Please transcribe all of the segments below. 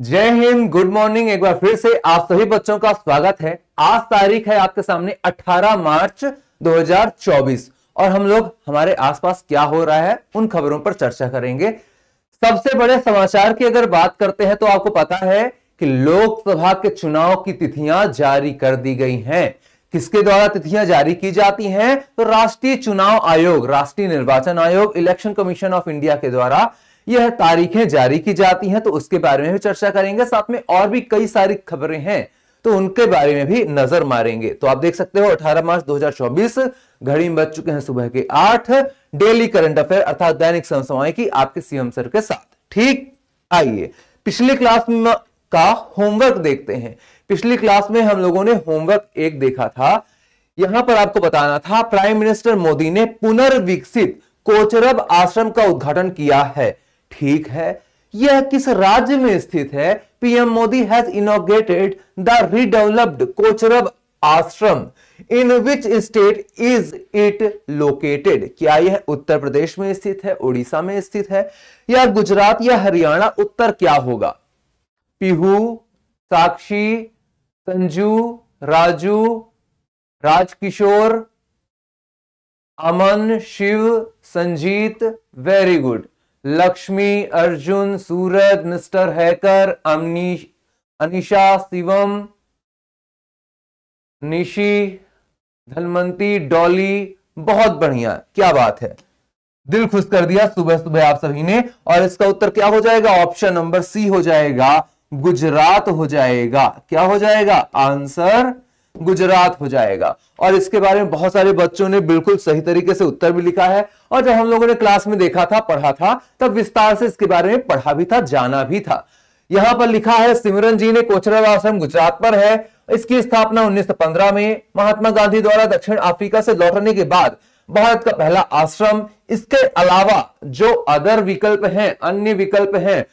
जय Hind good morning एक बार फिर से आप सभी बच्चों का स्वागत है आज तारीख है आपके सामने 18 मार्च 2024 और हम लोग हमारे आसपास क्या हो रहा है उन खबरों पर चर्चा करेंगे सबसे बड़े समाचार की अगर बात करते हैं तो आपको पता है कि लोकसभा के चुनाव की तिथियां जारी कर दी गई हैं किसके द्वारा तिथियां जारी की जाती हैं तो राष्ट्रीय चुनाव आयोग राष्ट्रीय निर्वाचन आयोग इलेक्शन कमीशन ऑफ इंडिया के द्वारा यह तारीखें जारी की जाती हैं तो उसके बारे में भी चर्चा करेंगे साथ में और भी कई सारी खबरें हैं तो उनके बारे में भी नजर मारेंगे तो आप देख सकते हो 18 मार्च 2024 घड़ी में बज चुके हैं सुबह के आठ डेली करंट अफेयर अर्थात दैनिक समसमाए की आपके सीएम सर के साथ ठीक आइए पिछली क्लास में का होमवर्क देखते हैं पिछली क्लास में हम लोगों ने होमवर्क एक देखा था यहां पर आपको बताना था प्राइम मिनिस्टर मोदी ने पुनर्विकसित कोचरब आश्रम का उद्घाटन किया है ठीक है यह किस राज्य में स्थित है PM Modi has inaugurated the redeveloped Kochrab Ashram in which state is it located क्या यह उत्तर प्रदेश में स्थित है उड़ीसा में स्थित है या गुजरात या हरियाणा उत्तर क्या होगा Pihu Sakshi Sanju Raju Rajkishore Aman Shiv Sanjeet very good Lakshmi Arjun Suraj mister hacker Amnish Anisha Shivam Nishi Dhanwanti Dolly बहुत बढ़िया क्या बात है दिल खुश कर दिया सुबह सुबह आप सभी ने और इसका उत्तर क्या हो जाएगा ऑप्शन नंबर सी हो जाएगा गुजरात हो जाएगा क्या हो जाएगा आंसर गुजरात हो जाएगा और इसके बारे में बहुत सारे बच्चों ने बिल्कुल सही तरीके से उत्तर भी लिखा है और जब हम लोगों ने क्लास में देखा था पढ़ा था तब विस्तार से इसके बारे में पढ़ा भी था जाना भी था यहां पर लिखा है सिमरन जी ने कोचरा आश्रम गुजरात पर है इसकी स्थापना 1915 में महात्मा गांधी द्वारा दक्षिण अफ्रीका से लौटने के बाद भारत का पहला आश्रम इसके अलावा जो अदर विकल्प हैं अन्य विकल्प हैं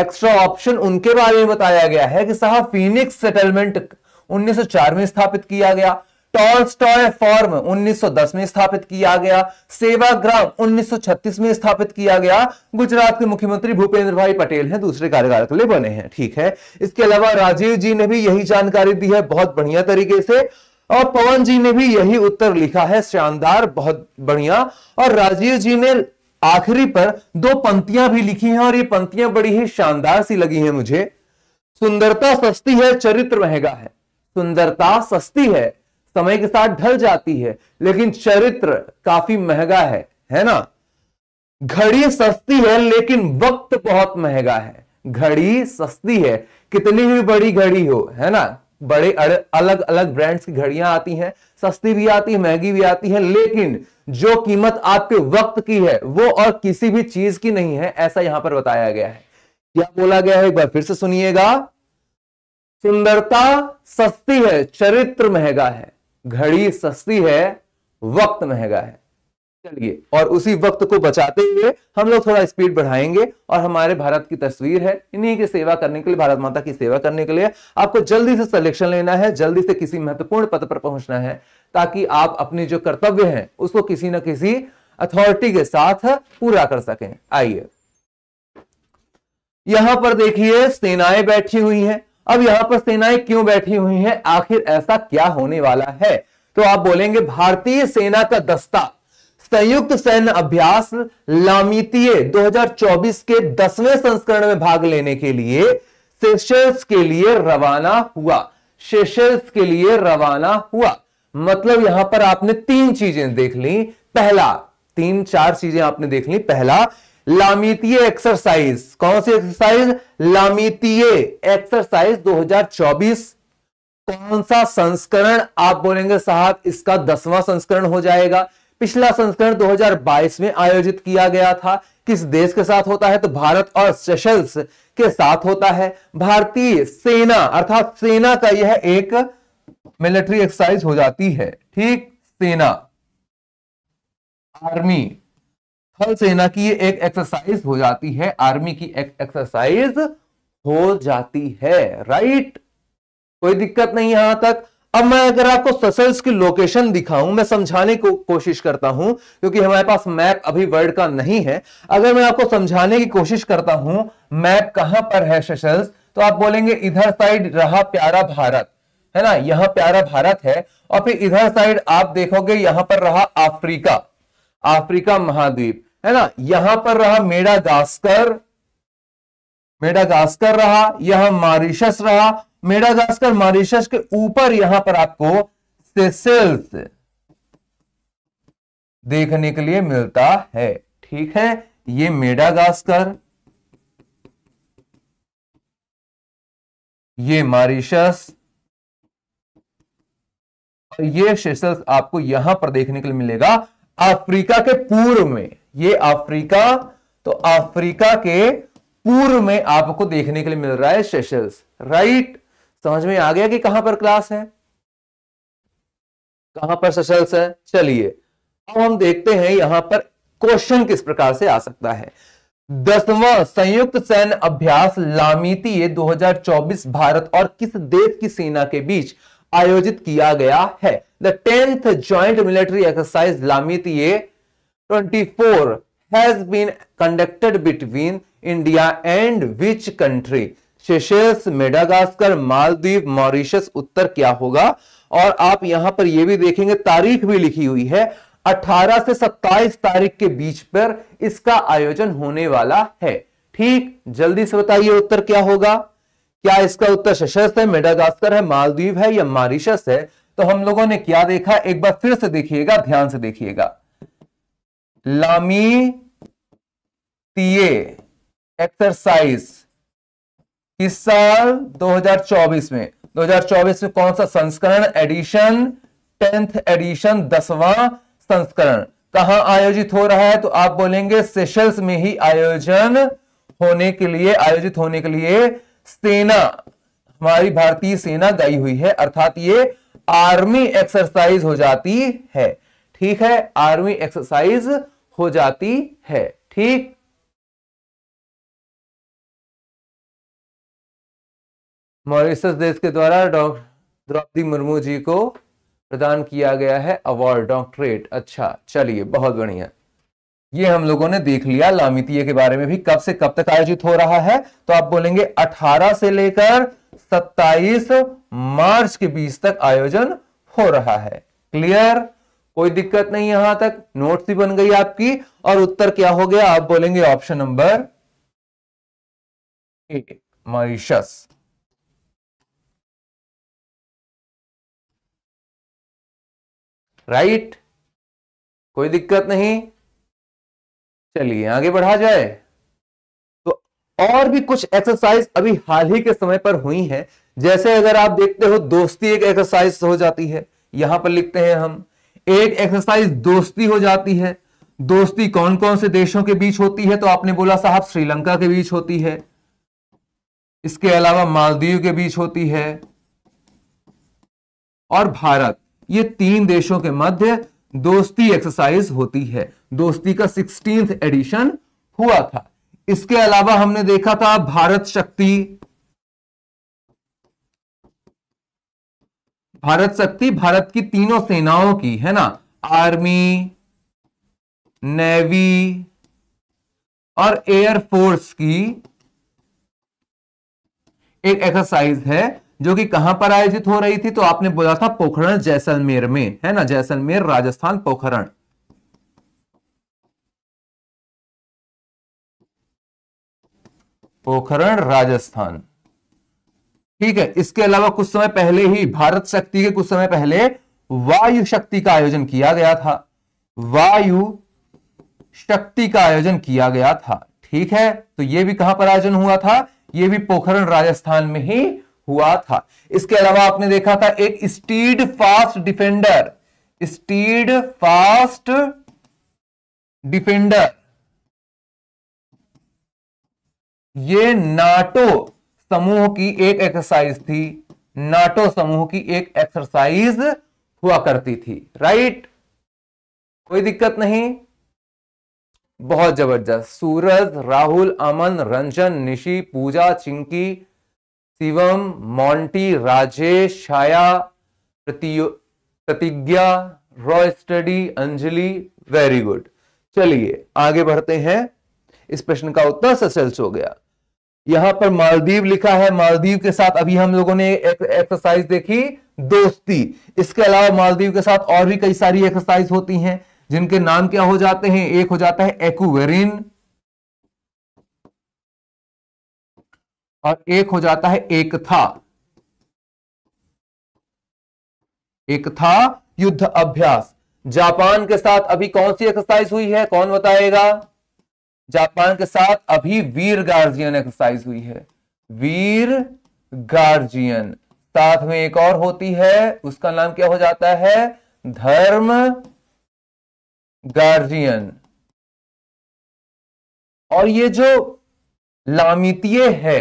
एक्स्ट्रा ऑप्शन उनके बारे में बताया गया है कि साहब फीनिक्स सेटलमेंट 1904 में स्थापित किया गया टॉलस्टॉय फॉर्म 1910 में स्थापित किया गया सेवाग्राम 1936 में स्थापित किया गया गुजरात के मुख्यमंत्री भूपेंद्र भाई पटेल हैं दूसरे कार्यकाल के लिए बने हैं ठीक है इसके अलावा राजीव जी ने भी यही जानकारी दी है बहुत बढ़िया तरीके से और पवन जी ने भी यही उत्तर लिखा है शानदार बहुत बढ़िया और राजीव जी ने आखिरी पर दो पंक्तियां भी लिखी हैं और ये पंक्तियां बड़ी ही शानदार सी लगी हैं मुझे सुंदरता सस्ती है चरित्र महंगा है सुंदरता सस्ती है समय के साथ ढल जाती है लेकिन चरित्र काफी महंगा है है ना घड़ी सस्ती है लेकिन वक्त बहुत महंगा है घड़ी सस्ती है कितनी भी बड़ी घड़ी हो है ना बड़े अलग अलग ब्रांड्स की घड़ियां आती हैं सस्ती भी आती है महंगी भी आती है लेकिन जो कीमत आपके वक्त की है वो और किसी भी चीज की नहीं है ऐसा यहां पर बताया गया है क्या बोला गया है एक बार फिर से सुनिएगा सुंदरता सस्ती है चरित्र महंगा है घड़ी सस्ती है वक्त महंगा है चलिए और उसी वक्त को बचाते हुए हम लोग थोड़ा स्पीड बढ़ाएंगे और हमारे भारत की तस्वीर है इन्हीं की सेवा करने के लिए भारत माता की सेवा करने के लिए आपको जल्दी से सिलेक्शन लेना है जल्दी से किसी महत्वपूर्ण पद पर पहुंचना है ताकि आप अपने जो कर्तव्य है उसको किसी ना किसी अथॉरिटी के साथ पूरा कर सकें आइए यहां पर देखिए सेनाएं बैठी हुई हैं अब यहां पर सेनाएं क्यों बैठी हुई हैं आखिर ऐसा क्या होने वाला है तो आप बोलेंगे भारतीय सेना का दस्ता संयुक्त सैन्य अभ्यास लामितीय 2024 के दसवें संस्करण में भाग लेने के लिए सेशल्स के लिए रवाना हुआ सेशल्स के लिए रवाना हुआ मतलब यहां पर आपने तीन चीजें देख ली पहला तीन चार चीजें आपने देख ली पहला लामितीय एक्सरसाइज कौन सी एक्सरसाइज लामितीय एक्सरसाइज 2024 कौन सा संस्करण आप बोलेंगे साहब इसका दसवां संस्करण हो जाएगा पिछला संस्करण 2022 में आयोजित किया गया था किस देश के साथ होता है तो भारत और सेशल्स के साथ होता है भारतीय सेना अर्थात सेना का यह एक मिलिट्री एक्सरसाइज हो जाती है ठीक सेना आर्मी थल सेना की ये एक एक्सरसाइज हो जाती है आर्मी की एक एक्सरसाइज हो जाती है राइट कोई दिक्कत नहीं यहां तक अब मैं अगर आपको ससल्स की लोकेशन दिखाऊं मैं समझाने को कोशिश करता हूं क्योंकि हमारे पास मैप अभी वर्ल्ड का नहीं है अगर मैं आपको समझाने की कोशिश करता हूं मैप कहां पर है ससल्स तो आप बोलेंगे इधर साइड रहा प्यारा भारत है ना यहां प्यारा भारत है और फिर इधर साइड आप देखोगे यहां पर रहा अफ्रीका अफ्रीका महाद्वीप है ना यहां पर रहा मेडागास्कर मेडागास्कर रहा यह मॉरिशस रहा मेडागास्कर मॉरिशस के ऊपर यहां पर आपको सेसेल्स देखने के लिए मिलता है ठीक है ये मेडागास्कर ये मॉरिशस ये सेसेल्स आपको यहां पर देखने के लिए मिलेगा अफ्रीका के पूर्व में ये अफ्रीका तो अफ्रीका के पूर्व में आपको देखने के लिए मिल रहा है सेशल्स राइट समझ में आ गया कि कहां पर क्लास है कहां पर सेशल्स है चलिए अब हम देखते हैं यहां पर क्वेश्चन किस प्रकार से आ सकता है दसवां संयुक्त सैन्य अभ्यास ये 2024 भारत और किस देश की सेना के बीच आयोजित किया गया है the tenth joint military exercise ये 24 has been conducted between India and which country? Seychelles Madagascar Maldives Mauritius उत्तर क्या होगा और आप यहां पर यह भी देखेंगे तारीख भी लिखी हुई है 18 से 27 तारीख के बीच पर इसका आयोजन होने वाला है ठीक जल्दी से बताइए उत्तर क्या होगा क्या इसका उत्तर शशस है मेडागास्कर है मालदीव है या मॉरिशस है तो हम लोगों ने क्या देखा एक बार फिर से देखिएगा ध्यान से देखिएगा तीए एक्सरसाइज किस साल 2024 में 2024 में कौन सा संस्करण एडिशन टेंथ एडिशन दसवां संस्करण कहा आयोजित हो रहा है तो आप बोलेंगे सेशल्स में ही आयोजन होने के लिए आयोजित होने के लिए सेना हमारी भारतीय सेना गई हुई है अर्थात ये आर्मी एक्सरसाइज हो जाती है ठीक है आर्मी एक्सरसाइज हो जाती है ठीक मॉरिशस देश के द्वारा डॉक्टर द्रौपदी मुर्मू जी को प्रदान किया गया है अवार्ड डॉक्टरेट अच्छा चलिए बहुत बढ़िया ये हम लोगों ने देख लिया लामितीय के बारे में भी कब से कब तक आयोजित हो रहा है तो आप बोलेंगे 18 से लेकर 27 मार्च के बीच तक आयोजन हो रहा है क्लियर कोई दिक्कत नहीं यहां तक नोट भी बन गई आपकी और उत्तर क्या हो गया आप बोलेंगे option number A Mauritius right कोई दिक्कत नहीं चलिए आगे बढ़ा जाए तो और भी कुछ एक्सरसाइज अभी हाल ही के समय पर हुई हैं जैसे अगर आप देखते हो दोस्ती एक एक्सरसाइज हो जाती है यहां पर लिखते हैं हम एक एक्सरसाइज दोस्ती हो जाती है दोस्ती कौन कौन से देशों के बीच होती है तो आपने बोला साहब श्रीलंका के बीच होती है इसके अलावा मालदीव के बीच होती है और भारत ये तीन देशों के मध्य दोस्ती एक्सरसाइज होती है दोस्ती का सिक्सटींथ एडिशन हुआ था इसके अलावा हमने देखा था भारत शक्ति भारत शक्ति भारत की तीनों सेनाओं की है ना आर्मी नेवी और एयरफोर्स की एक एक्सरसाइज है जो कि कहां पर आयोजित हो रही थी तो आपने बोला था पोखरण जैसलमेर में है ना जैसलमेर राजस्थान पोखरण पोखरण राजस्थान ठीक है इसके अलावा कुछ समय पहले ही भारत शक्ति के कुछ समय पहले वायु शक्ति का आयोजन किया गया था वायु शक्ति का आयोजन किया गया था ठीक है तो यह भी कहां पर आयोजन हुआ था यह भी पोखरण राजस्थान में ही हुआ था इसके अलावा आपने देखा था एक steadfast defender steadfast defender ये नाटो समूह की एक एक्सरसाइज थी नाटो समूह की एक एक्सरसाइज हुआ करती थी राइट कोई दिक्कत नहीं बहुत जबरदस्त Suraj Rahul Aman Ranjan Nishi Pooja Chinki Shivam Monty Rajesh Chhaya Pratigya Roy study Anjali very good चलिए आगे बढ़ते हैं इस प्रश्न का उत्तर सचल हो गया यहां पर मालदीव लिखा है मालदीव के साथ अभी हम लोगों ने एक एक्सरसाइज देखी दोस्ती इसके अलावा मालदीव के साथ और भी कई सारी एक्सरसाइज होती हैं जिनके नाम क्या हो जाते हैं एक हो जाता है एक्वेरिन और एक हो जाता है एकथा एकथा युद्ध अभ्यास जापान के साथ अभी कौन सी एक्सरसाइज हुई है कौन बताएगा जापान के साथ अभी वीर गार्जियन एक्सरसाइज हुई है वीर गार्जियन साथ में एक और होती है उसका नाम क्या हो जाता है धर्म गार्जियन और ये जो लामितीय है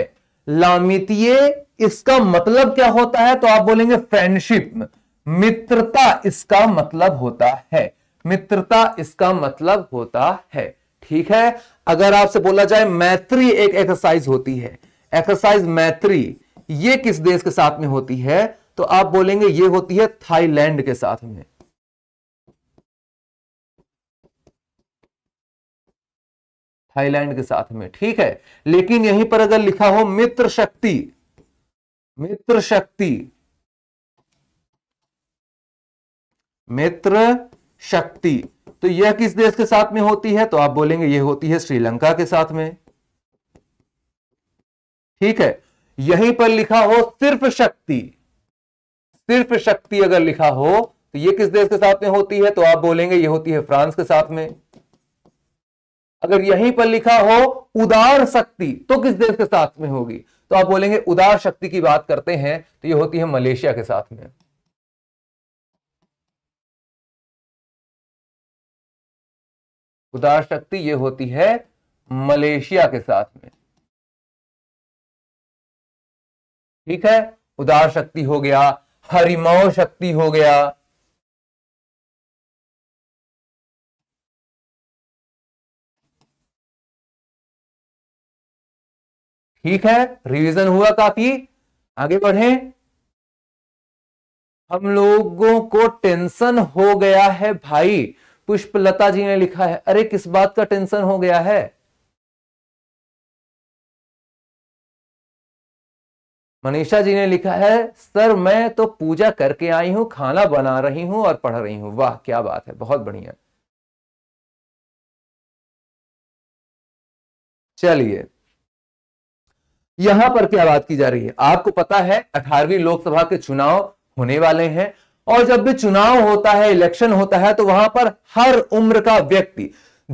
लामितीय इसका मतलब क्या होता है तो आप बोलेंगे फ्रेंडशिप मित्रता इसका मतलब होता है मित्रता इसका मतलब होता है ठीक है अगर आपसे बोला जाए मैत्री एक एक्सरसाइज होती है एक्सरसाइज मैत्री ये किस देश के साथ में होती है तो आप बोलेंगे ये होती है थाईलैंड के साथ में थाईलैंड के साथ में ठीक है लेकिन यहीं पर अगर लिखा हो मित्र शक्ति मित्र शक्ति मित्र शक्ति तो यह किस देश के साथ में होती है तो आप बोलेंगे यह होती है श्रीलंका के साथ में ठीक है यहीं पर लिखा हो सिर्फ शक्ति सिर्फ शक्ति अगर लिखा हो तो यह किस देश के साथ में होती है तो आप बोलेंगे यह होती है फ्रांस के साथ में अगर यहीं पर लिखा हो उदार शक्ति तो किस देश के साथ में होगी तो आप बोलेंगे उदार शक्ति की बात करते हैं तो यह होती है मलेशिया के साथ में उदार शक्ति ये होती है मलेशिया के साथ में ठीक है उदार शक्ति हो गया हरिमव शक्ति हो गया ठीक है रिवीजन हुआ काफी आगे बढ़े हम लोगों को टेंशन हो गया है भाई पुष्पलता जी ने लिखा है अरे किस बात का टेंशन हो गया है मनीषा जी ने लिखा है सर मैं तो पूजा करके आई हूं खाना बना रही हूं और पढ़ रही हूं वाह क्या बात है बहुत बढ़िया चलिए यहां पर क्या बात की जा रही है आपको पता है अठारहवीं लोकसभा के चुनाव होने वाले हैं और जब भी चुनाव होता है इलेक्शन होता है तो वहां पर हर उम्र का व्यक्ति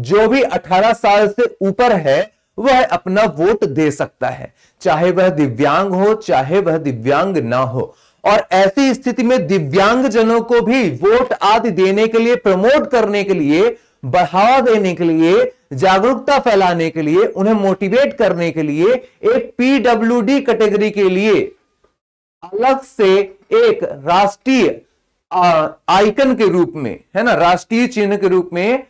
जो भी 18 साल से ऊपर है वह अपना वोट दे सकता है चाहे वह दिव्यांग हो चाहे वह दिव्यांग ना हो और ऐसी स्थिति में दिव्यांग जनों को भी वोट आदि देने के लिए प्रमोट करने के लिए बढ़ावा देने के लिए जागरूकता फैलाने के लिए उन्हें मोटिवेट करने के लिए एक पीडब्ल्यूडी कैटेगरी के लिए अलग से एक राष्ट्रीय आइकन के रूप में है ना राष्ट्रीय चिन्ह के रूप में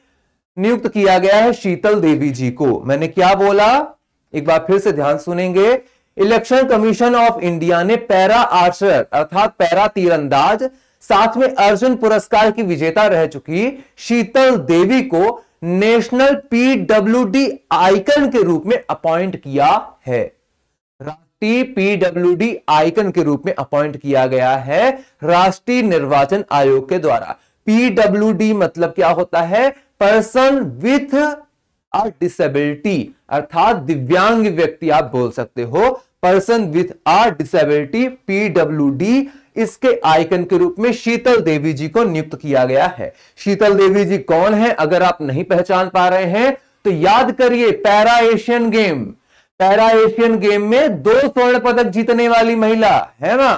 नियुक्त किया गया है शीतल देवी जी को मैंने क्या बोला एक बार फिर से ध्यान सुनेंगे इलेक्शन कमीशन ऑफ इंडिया ने पैरा आर्चर अर्थात पैरा तीरंदाज साथ में अर्जुन पुरस्कार की विजेता रह चुकी शीतल देवी को नेशनल पीडब्ल्यूडी आइकन के रूप में अपॉइंट किया है टीपीडब्ल्यूडी आइकन के रूप में अपॉइंट किया गया है राष्ट्रीय निर्वाचन आयोग के द्वारा पीडब्ल्यूडी मतलब क्या होता है पर्सन विथ अ डिसेबिलिटी अर्थात दिव्यांग व्यक्ति आप बोल सकते हो person with a disability PWD इसके आइकन के रूप में शीतल देवी जी को नियुक्त किया गया है शीतल देवी जी कौन है अगर आप नहीं पहचान पा रहे हैं तो याद करिए para Asian game para Asian game में दो स्वर्ण पदक जीतने वाली महिला है ना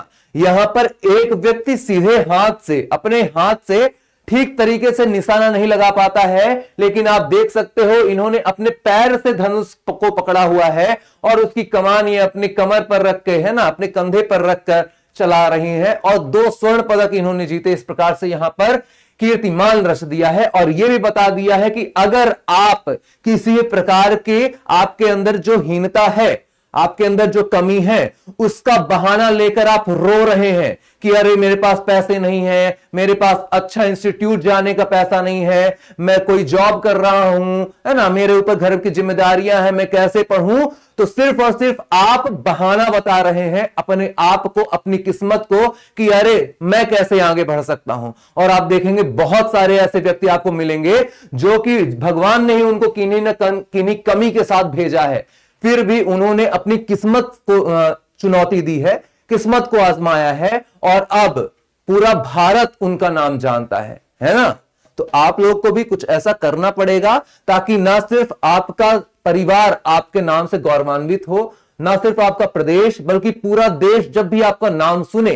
यहां पर एक व्यक्ति सीधे हाथ से अपने हाथ से ठीक तरीके से निशाना नहीं लगा पाता है लेकिन आप देख सकते हो इन्होंने अपने पैर से धनुष को पकड़ा हुआ है और उसकी कमान ये अपने कमर पर रख के है ना अपने कंधे पर रखकर चला रहे हैं और दो स्वर्ण पदक इन्होंने जीते इस प्रकार से यहां पर कीर्तिमान रच दिया है और यह भी बता दिया है कि अगर आप किसी प्रकार के आपके अंदर जो हीनता है आपके अंदर जो कमी है उसका बहाना लेकर आप रो रहे हैं कि अरे मेरे पास पैसे नहीं है मेरे पास अच्छा इंस्टीट्यूट जाने का पैसा नहीं है मैं कोई जॉब कर रहा हूं है ना मेरे ऊपर घर की जिम्मेदारियां हैं मैं कैसे पढ़ू तो सिर्फ और सिर्फ आप बहाना बता रहे हैं अपने आप को अपनी किस्मत को कि अरे मैं कैसे आगे बढ़ सकता हूं और आप देखेंगे बहुत सारे ऐसे व्यक्ति आपको मिलेंगे जो कि भगवान ने ही उनको किन्हीं न किन्हीं कमी के साथ भेजा है फिर भी उन्होंने अपनी किस्मत को चुनौती दी है किस्मत को आजमाया है और अब पूरा भारत उनका नाम जानता है है ना तो आप लोग को भी कुछ ऐसा करना पड़ेगा ताकि ना सिर्फ आपका परिवार आपके नाम से गौरवान्वित हो ना सिर्फ आपका प्रदेश बल्कि पूरा देश जब भी आपका नाम सुने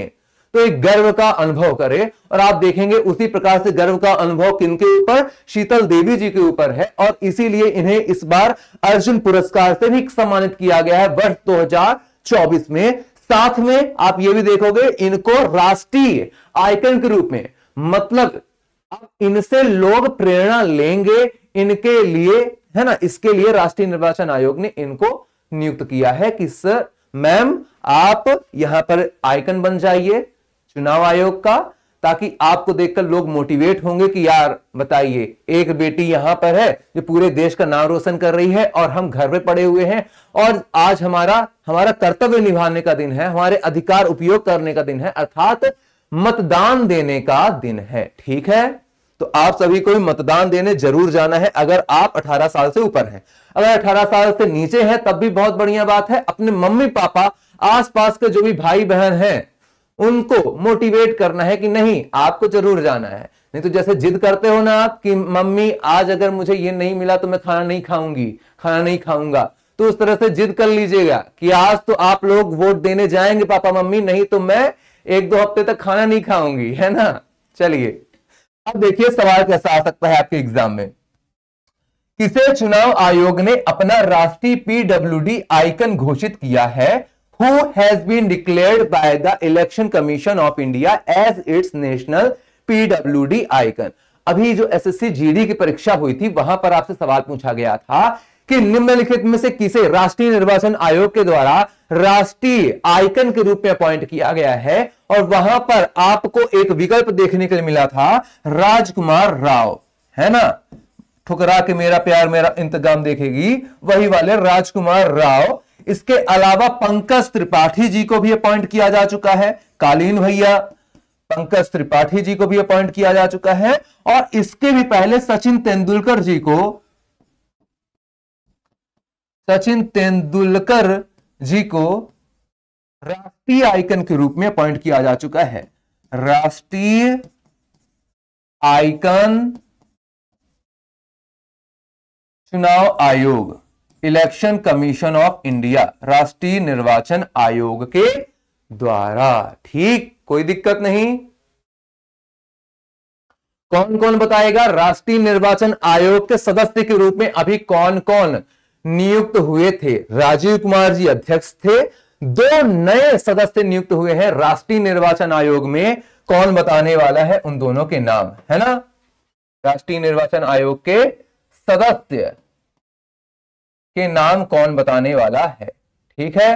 तो एक गर्व का अनुभव करें और आप देखेंगे उसी प्रकार से गर्व का अनुभव किनके ऊपर शीतल देवी जी के ऊपर है और इसीलिए इन्हें इस बार अर्जुन पुरस्कार से भी सम्मानित किया गया है वर्ष दो में साथ में आप ये भी देखोगे इनको राष्ट्रीय आइकन के रूप में मतलब अब इनसे लोग प्रेरणा लेंगे इनके लिए है ना इसके लिए राष्ट्रीय निर्वाचन आयोग ने इनको नियुक्त किया है कि सर मैम आप यहां पर आइकन बन जाइए चुनाव आयोग का ताकि आपको देखकर लोग मोटिवेट होंगे कि यार बताइए एक बेटी यहां पर है जो पूरे देश का नाम रोशन कर रही है और हम घर में पड़े हुए हैं और आज हमारा हमारा कर्तव्य निभाने का दिन है हमारे अधिकार उपयोग करने का दिन है अर्थात मतदान देने का दिन है ठीक है तो आप सभी को भी मतदान देने जरूर जाना है अगर आप 18 साल से ऊपर हैं अगर 18 साल से नीचे हैं तब भी बहुत बढ़िया बात है अपने मम्मी पापा आसपास के जो भी भाई बहन हैं उनको मोटिवेट करना है कि नहीं आपको जरूर जाना है नहीं तो जैसे जिद करते हो ना आप कि मम्मी आज अगर मुझे ये नहीं मिला तो मैं खाना नहीं खाऊंगी खाना नहीं खाऊंगा तो उस तरह से जिद कर लीजिएगा कि आज तो आप लोग वोट देने जाएंगे पापा मम्मी नहीं तो मैं एक दो हफ्ते तक खाना नहीं खाऊंगी है ना चलिए अब देखिए सवाल कैसा आ सकता है आपके एग्जाम में किसे चुनाव आयोग ने अपना राष्ट्रीय पीडब्ल्यूडी आइकन घोषित किया है who has been declared by the election commission of india as its national pwd icon अभी जो एसएससी जीडी की परीक्षा हुई थी वहां पर आपसे सवाल पूछा गया था कि निम्नलिखित में से किसे राष्ट्रीय निर्वाचन आयोग के द्वारा राष्ट्रीय आइकन के रूप में अपॉइंट किया गया है और वहां पर आपको एक विकल्प देखने के लिए मिला था राजकुमार राव है ना ठुकरा के मेरा प्यार मेरा इंतजाम देखेगी वही वाले राजकुमार राव इसके अलावा पंकज त्रिपाठी जी को भी अपॉइंट किया जा चुका है कालीन भैया पंकज त्रिपाठी जी को भी अपॉइंट किया जा चुका है और इसके भी पहले सचिन तेंदुलकर जी को सचिन तेंदुलकर जी को राष्ट्रीय आइकन के रूप में अपॉइंट किया जा चुका है राष्ट्रीय आइकन चुनाव आयोग इलेक्शन कमीशन ऑफ इंडिया राष्ट्रीय निर्वाचन आयोग के द्वारा ठीक कोई दिक्कत नहीं कौन कौन बताएगा राष्ट्रीय निर्वाचन आयोग के सदस्य के रूप में अभी कौन कौन नियुक्त हुए थे राजीव कुमार जी अध्यक्ष थे दो नए सदस्य नियुक्त हुए हैं राष्ट्रीय निर्वाचन आयोग में कौन बताने वाला है उन दोनों के नाम है ना राष्ट्रीय निर्वाचन आयोग के सदस्य के नाम कौन बताने वाला है ठीक है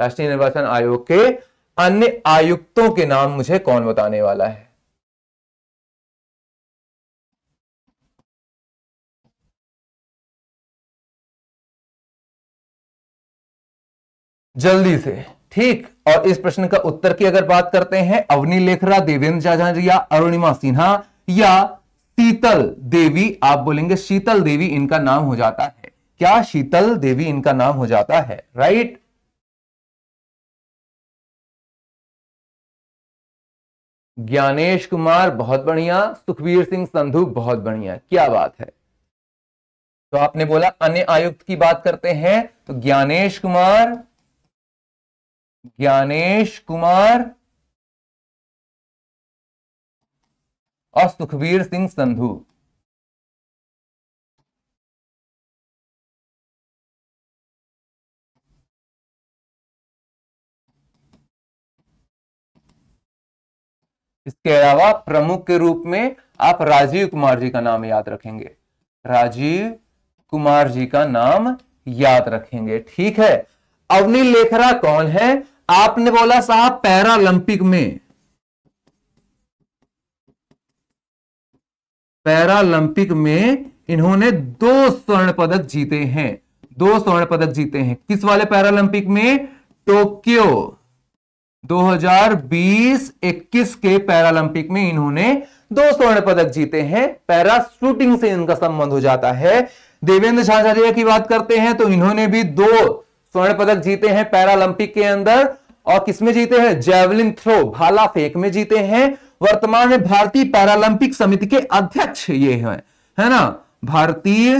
राष्ट्रीय निर्वाचन आयोग के अन्य आयुक्तों के नाम मुझे कौन बताने वाला है जल्दी से ठीक और इस प्रश्न का उत्तर की अगर बात करते हैं अवनी लेखरा देवेंद्र झाझाजिया अरुणिमा सिन्हा या शीतल देवी आप बोलेंगे शीतल देवी इनका नाम हो जाता है क्या शीतल देवी इनका नाम हो जाता है राइट ज्ञानेश कुमार बहुत बढ़िया सुखवीर सिंह संधु बहुत बढ़िया क्या बात है तो आपने बोला अन्य आयुक्त की बात करते हैं तो ज्ञानेश कुमार ज्ञानेश कुमार और सुखवीर सिंह संधू इसके अलावा प्रमुख के रूप में आप राजीव कुमार जी का नाम याद रखेंगे राजीव कुमार जी का नाम याद रखेंगे ठीक है अवनी लेखरा कौन है आपने बोला साहब पैरालंपिक में पैरालंपिक में इन्होंने दो स्वर्ण पदक जीते हैं दो स्वर्ण पदक जीते हैं किस वाले पैरालंपिक में टोक्यो 2020-21 के पैरालंपिक में इन्होंने दो स्वर्ण पदक जीते हैं पैरा शूटिंग से इनका संबंध हो जाता है देवेंद्र झाचार्य की बात करते हैं तो इन्होंने भी दो स्वर्ण पदक जीते हैं पैरालंपिक के अंदर और किसमें जीते हैं जेवलिन थ्रो भाला फेंक में जीते हैं वर्तमान में भारतीय पैरालंपिक समिति के अध्यक्ष ये हैं है ना भारतीय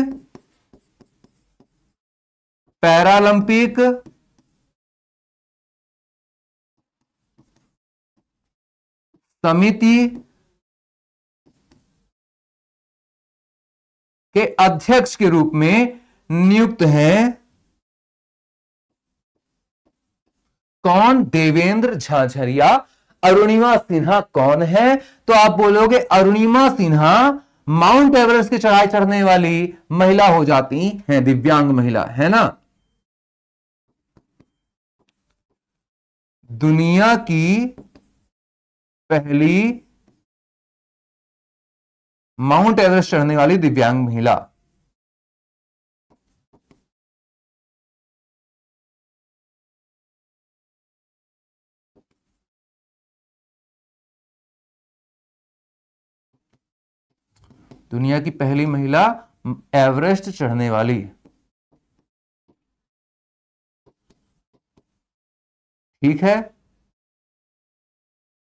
पैरालंपिक समिति के अध्यक्ष के रूप में नियुक्त हैं कौन देवेंद्र झाझरिया अरुणिमा सिन्हा कौन है तो आप बोलोगे अरुणिमा सिन्हा माउंट एवरेस्ट की चढ़ाई चढ़ने वाली महिला हो जाती हैं दिव्यांग महिला है ना दुनिया की पहली माउंट एवरेस्ट चढ़ने वाली दिव्यांग महिला दुनिया की पहली महिला एवरेस्ट चढ़ने वाली ठीक है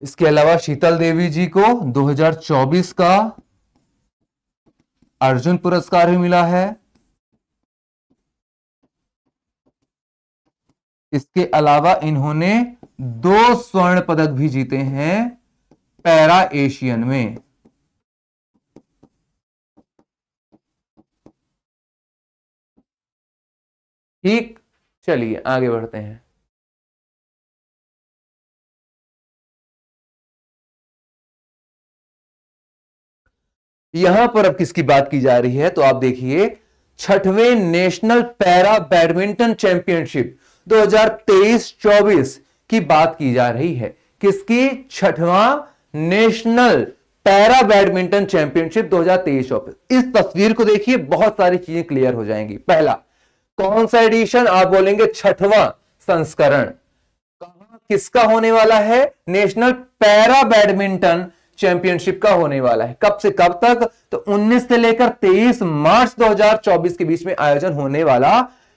इसके अलावा शीतल देवी जी को 2024 का अर्जुन पुरस्कार भी मिला है इसके अलावा इन्होंने दो स्वर्ण पदक भी जीते हैं पैरा एशियन में ठीक चलिए आगे बढ़ते हैं यहां पर अब किसकी बात की जा रही है तो आप देखिए छठवें नेशनल पैरा बैडमिंटन चैंपियनशिप 2023-24 की बात की जा रही है किसकी छठवां नेशनल पैरा बैडमिंटन चैंपियनशिप 2023-24 इस तस्वीर को देखिए बहुत सारी चीजें क्लियर हो जाएंगी पहला कौन सा एडिशन आप बोलेंगे छठवां संस्करण किसका होने वाला है नेशनल पैरा बैडमिंटन चैंपियनशिप का होने वाला है कब से कब तक तो 19 से लेकर 23 मार्च 2024 के बीच में आयोजन होने वाला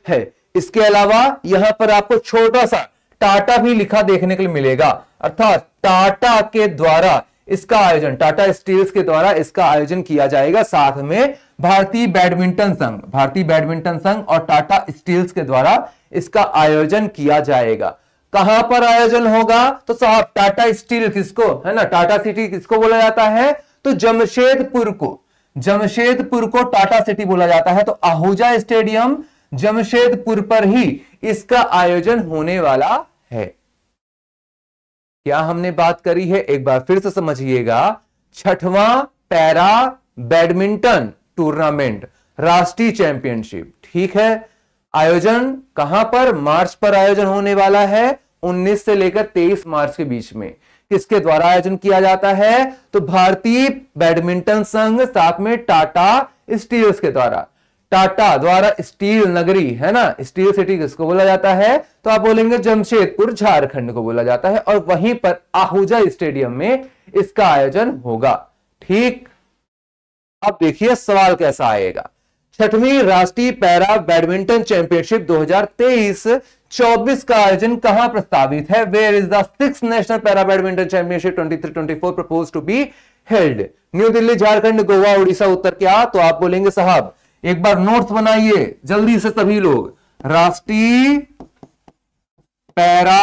है इसके अलावा यहां पर आपको छोटा सा टाटा भी लिखा देखने के लिए मिलेगा अर्थात टाटा के द्वारा इसका आयोजन टाटा स्टील्स के द्वारा इसका आयोजन किया जाएगा साथ में भारतीय बैडमिंटन संघ भारतीय बैडमिंटन संघ और टाटा स्टील्स के द्वारा इसका आयोजन किया जाएगा कहां पर आयोजन होगा तो साहब टाटा स्टील किसको है ना टाटा सिटी किसको बोला जाता है तो जमशेदपुर को जमशेदपुर को टाटा सिटी बोला जाता है तो आहूजा स्टेडियम जमशेदपुर पर ही इसका आयोजन होने वाला है क्या हमने बात करी है एक बार फिर से समझिएगा छठवां पैरा बैडमिंटन टूर्नामेंट राष्ट्रीय चैंपियनशिप ठीक है आयोजन कहां पर मार्च पर आयोजन होने वाला है 19 से लेकर 23 मार्च के बीच में किसके द्वारा आयोजन किया जाता है तो भारतीय बैडमिंटन संघ साथ में टाटा स्टील्स के द्वारा टाटा द्वारा स्टील नगरी है ना स्टील सिटी किसको बोला जाता है तो आप बोलेंगे जमशेदपुर झारखंड को बोला जाता है और वहीं पर आहूजा स्टेडियम में इसका आयोजन होगा ठीक अब देखिए सवाल कैसा आएगा छठवीं राष्ट्रीय पैरा बैडमिंटन चैंपियनशिप 2023 24 का आयोजन कहां प्रस्तावित है where is the six national para badminton championship 23-24 propose to be held New Delhi Jharkhand Goa Orissa उत्तर क्या तो आप बोलेंगे साहब एक बार नोट्स बनाइए जल्दी से सभी लोग राष्ट्रीय पैरा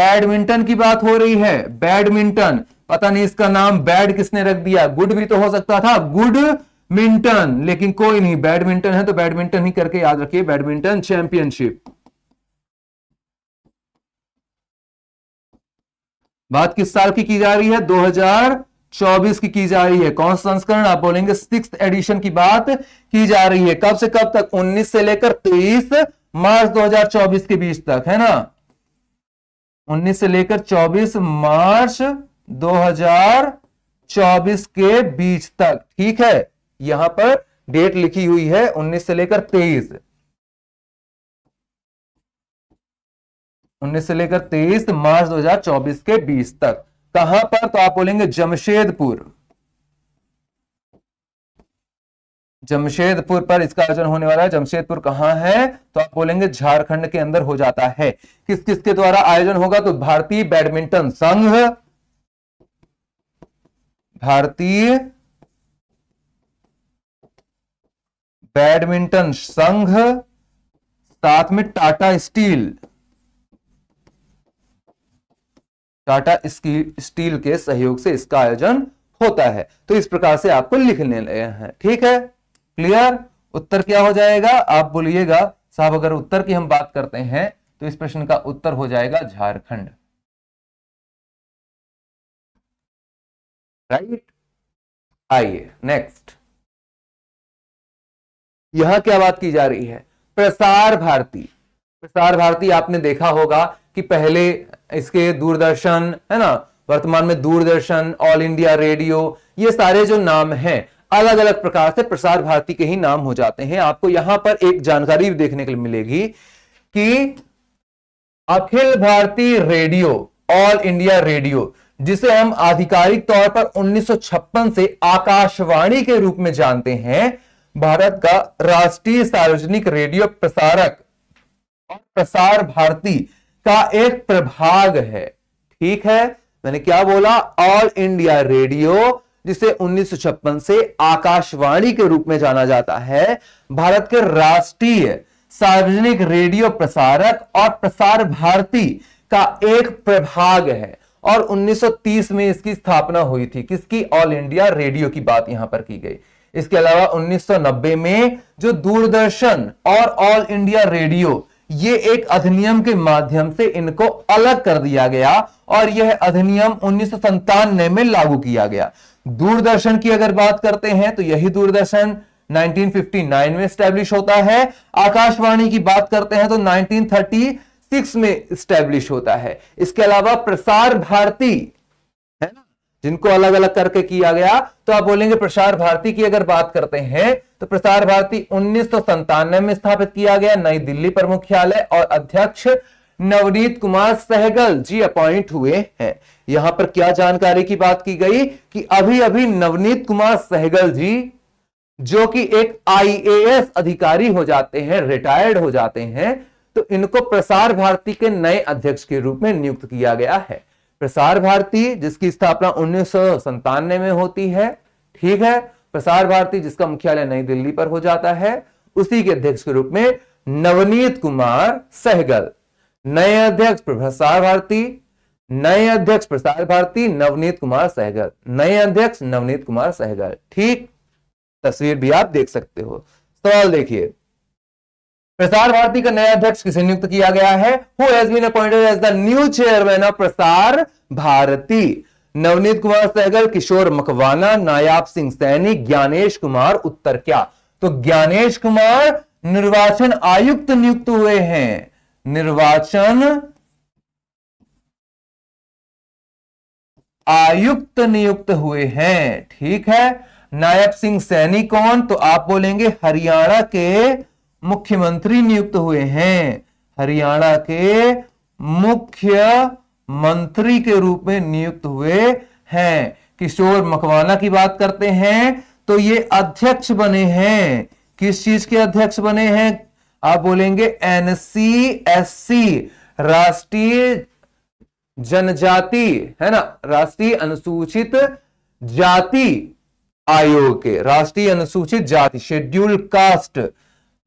बैडमिंटन की बात हो रही है बैडमिंटन पता नहीं इसका नाम बैड किसने रख दिया गुड भी तो हो सकता था गुड मिंटन लेकिन कोई नहीं बैडमिंटन है तो बैडमिंटन ही करके याद रखिए बैडमिंटन चैंपियनशिप बात किस साल की की जा रही है 2024 की की जा रही है कौन सा संस्करण आप बोलेंगे सिक्स एडिशन की बात की जा रही है कब से कब तक 19 से लेकर 23 मार्च 2024 के बीच तक है ना 19 से लेकर 24 मार्च 2024 के बीच तक ठीक है यहां पर डेट लिखी हुई है 19 से लेकर 23 19 से लेकर 23 मार्च 2024 के बीच तक कहां पर तो आप बोलेंगे जमशेदपुर जमशेदपुर पर इसका आयोजन होने वाला है जमशेदपुर कहां है तो आप बोलेंगे झारखंड के अंदर हो जाता है किस किस के द्वारा आयोजन होगा तो भारतीय बैडमिंटन संघ भारतीय बैडमिंटन संघ साथ में टाटा स्टील टाटा स्टील के सहयोग से इसका आयोजन होता है तो इस प्रकार से आपको लिखने हैं ठीक है क्लियर उत्तर क्या हो जाएगा आप बोलिएगा साहब अगर उत्तर की हम बात करते हैं तो इस प्रश्न का उत्तर हो जाएगा झारखंड राइट आइए नेक्स्ट यह क्या बात की जा रही है प्रसार भारती प्रसार भारती आपने देखा होगा कि पहले इसके दूरदर्शन है ना वर्तमान में दूरदर्शन ऑल इंडिया रेडियो ये सारे जो नाम हैं अलग अलग प्रकार से प्रसार भारती के ही नाम हो जाते हैं आपको यहां पर एक जानकारी भी देखने के लिए मिलेगी कि अखिल भारतीय रेडियो ऑल इंडिया रेडियो जिसे हम आधिकारिक तौर पर 1956 से आकाशवाणी के रूप में जानते हैं भारत का राष्ट्रीय सार्वजनिक रेडियो प्रसारक और प्रसार भारती का एक प्रभाग है ठीक है मैंने क्या बोला ऑल इंडिया रेडियो जिसे उन्नीस से आकाशवाणी के रूप में जाना जाता है भारत के राष्ट्रीय सार्वजनिक रेडियो प्रसारक और प्रसार भारती का एक प्रभाग है और 1930 में इसकी स्थापना हुई थी किसकी ऑल इंडिया रेडियो की बात यहां पर की गई इसके अलावा 1990 में जो दूरदर्शन और ऑल इंडिया रेडियो ये एक अधिनियम के माध्यम से इनको अलग कर दिया गया और यह अधिनियम उन्नीस में लागू किया गया दूरदर्शन की अगर बात करते हैं तो यही दूरदर्शन 1959 में स्टैब्लिश होता है आकाशवाणी की बात करते हैं तो 1936 में स्टैब्लिश होता है इसके अलावा प्रसार भारती जिनको अलग अलग करके किया गया तो आप बोलेंगे प्रसार भारती की अगर बात करते हैं तो प्रसार भारती उन्नीस में स्थापित किया गया नई दिल्ली पर मुख्यालय और अध्यक्ष नवनीत कुमार सहगल जी अपॉइंट हुए हैं यहां पर क्या जानकारी की बात की गई कि अभी अभी नवनीत कुमार सहगल जी जो कि एक आईएएस अधिकारी हो जाते हैं रिटायर्ड हो जाते हैं तो इनको प्रसार भारती के नए अध्यक्ष के रूप में नियुक्त किया गया है प्रसार भारती जिसकी स्थापना उन्नीस में होती है ठीक है प्रसार भारती जिसका मुख्यालय नई दिल्ली पर हो जाता है उसी के अध्यक्ष के रूप में नवनीत कुमार सहगल नए अध्यक्ष प्रसार भारती नए अध्यक्ष प्रसार भारती नवनीत कुमार सहगल नए अध्यक्ष नवनीत कुमार सहगल ठीक तस्वीर भी आप देख सकते हो सवाल देखिए प्रसार भारती का नया अध्यक्ष किसे नियुक्त किया गया है who has been appointed as the new chairman of Prasar Bharati Navneet Kumar Sehgal किशोर मकवाना नायाब सिंह सैनी ज्ञानेश कुमार उत्तर क्या तो ज्ञानेश कुमार निर्वाचन आयुक्त नियुक्त हुए हैं निर्वाचन आयुक्त नियुक्त हुए हैं ठीक है नायब सिंह सैनी कौन तो आप बोलेंगे हरियाणा के मुख्यमंत्री नियुक्त हुए हैं हरियाणा के मुख्य मंत्री के रूप में नियुक्त हुए हैं किशोर मकवाना की बात करते हैं तो ये अध्यक्ष बने हैं किस चीज के अध्यक्ष बने हैं आप बोलेंगे एनसीएससी राष्ट्रीय जनजाति है ना राष्ट्रीय अनुसूचित जाति आयोग के राष्ट्रीय अनुसूचित जाति schedule caste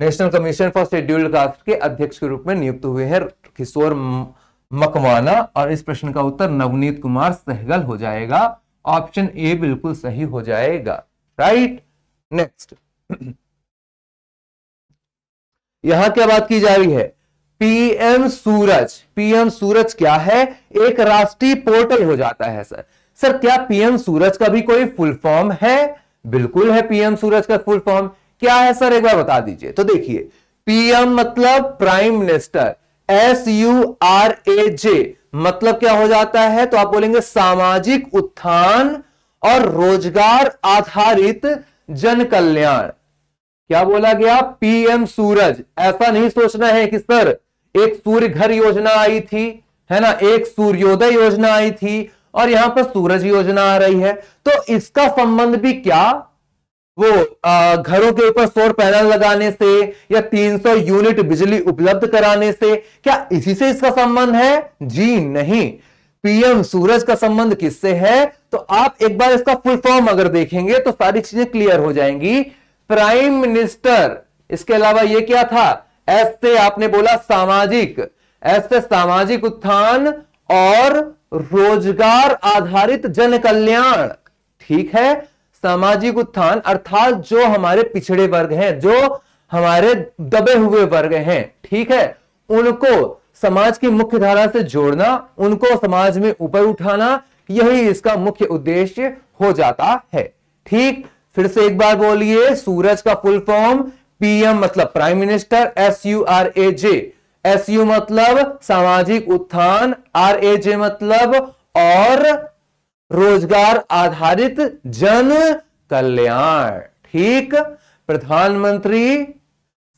national commission for scheduled caste के अध्यक्ष के रूप में नियुक्त हुए हैं किशोर मकवाना और इस प्रश्न का उत्तर नवनीत कुमार सहगल हो जाएगा ऑप्शन ए बिल्कुल सही हो जाएगा राइट नेक्स्ट यहां क्या बात की जा रही है पीएम सूरज पीएम सूरज क्या है एक राष्ट्रीय पोर्टल हो जाता है सर सर क्या पीएम सूरज का भी कोई फुल फॉर्म है बिल्कुल है पीएम सूरज का फुल फॉर्म क्या है सर एक बार बता दीजिए तो देखिए पीएम मतलब prime minister S U R A J मतलब क्या हो जाता है तो आप बोलेंगे सामाजिक उत्थान और रोजगार आधारित जन कल्याण क्या बोला गया पीएम सूरज ऐसा नहीं सोचना है कि सर एक सूर्य घर योजना आई थी है ना एक सूर्योदय योजना आई थी और यहां पर सूरज योजना आ रही है तो इसका संबंध भी क्या वो आ, घरों के ऊपर सौर पैनल लगाने से या 300 यूनिट बिजली उपलब्ध कराने से क्या इसी से इसका संबंध है जी नहीं पीएम सूरज का संबंध किससे है तो आप एक बार इसका फुल फॉर्म अगर देखेंगे तो सारी चीजें क्लियर हो जाएंगी प्राइम मिनिस्टर इसके अलावा ये क्या था ऐसे आपने बोला सामाजिक ऐसे सामाजिक उत्थान और रोजगार आधारित जन कल्याण ठीक है सामाजिक उत्थान अर्थात जो हमारे पिछड़े वर्ग हैं जो हमारे दबे हुए वर्ग हैं ठीक है उनको समाज की मुख्य धारा से जोड़ना उनको समाज में ऊपर उठाना यही इसका मुख्य उद्देश्य हो जाता है ठीक फिर से एक बार बोलिए सूरज का फुल फॉर्म पीएम मतलब prime minister S U R A J S U मतलब सामाजिक उत्थान आर ए जे मतलब और रोजगार आधारित जन कल्याण ठीक प्रधानमंत्री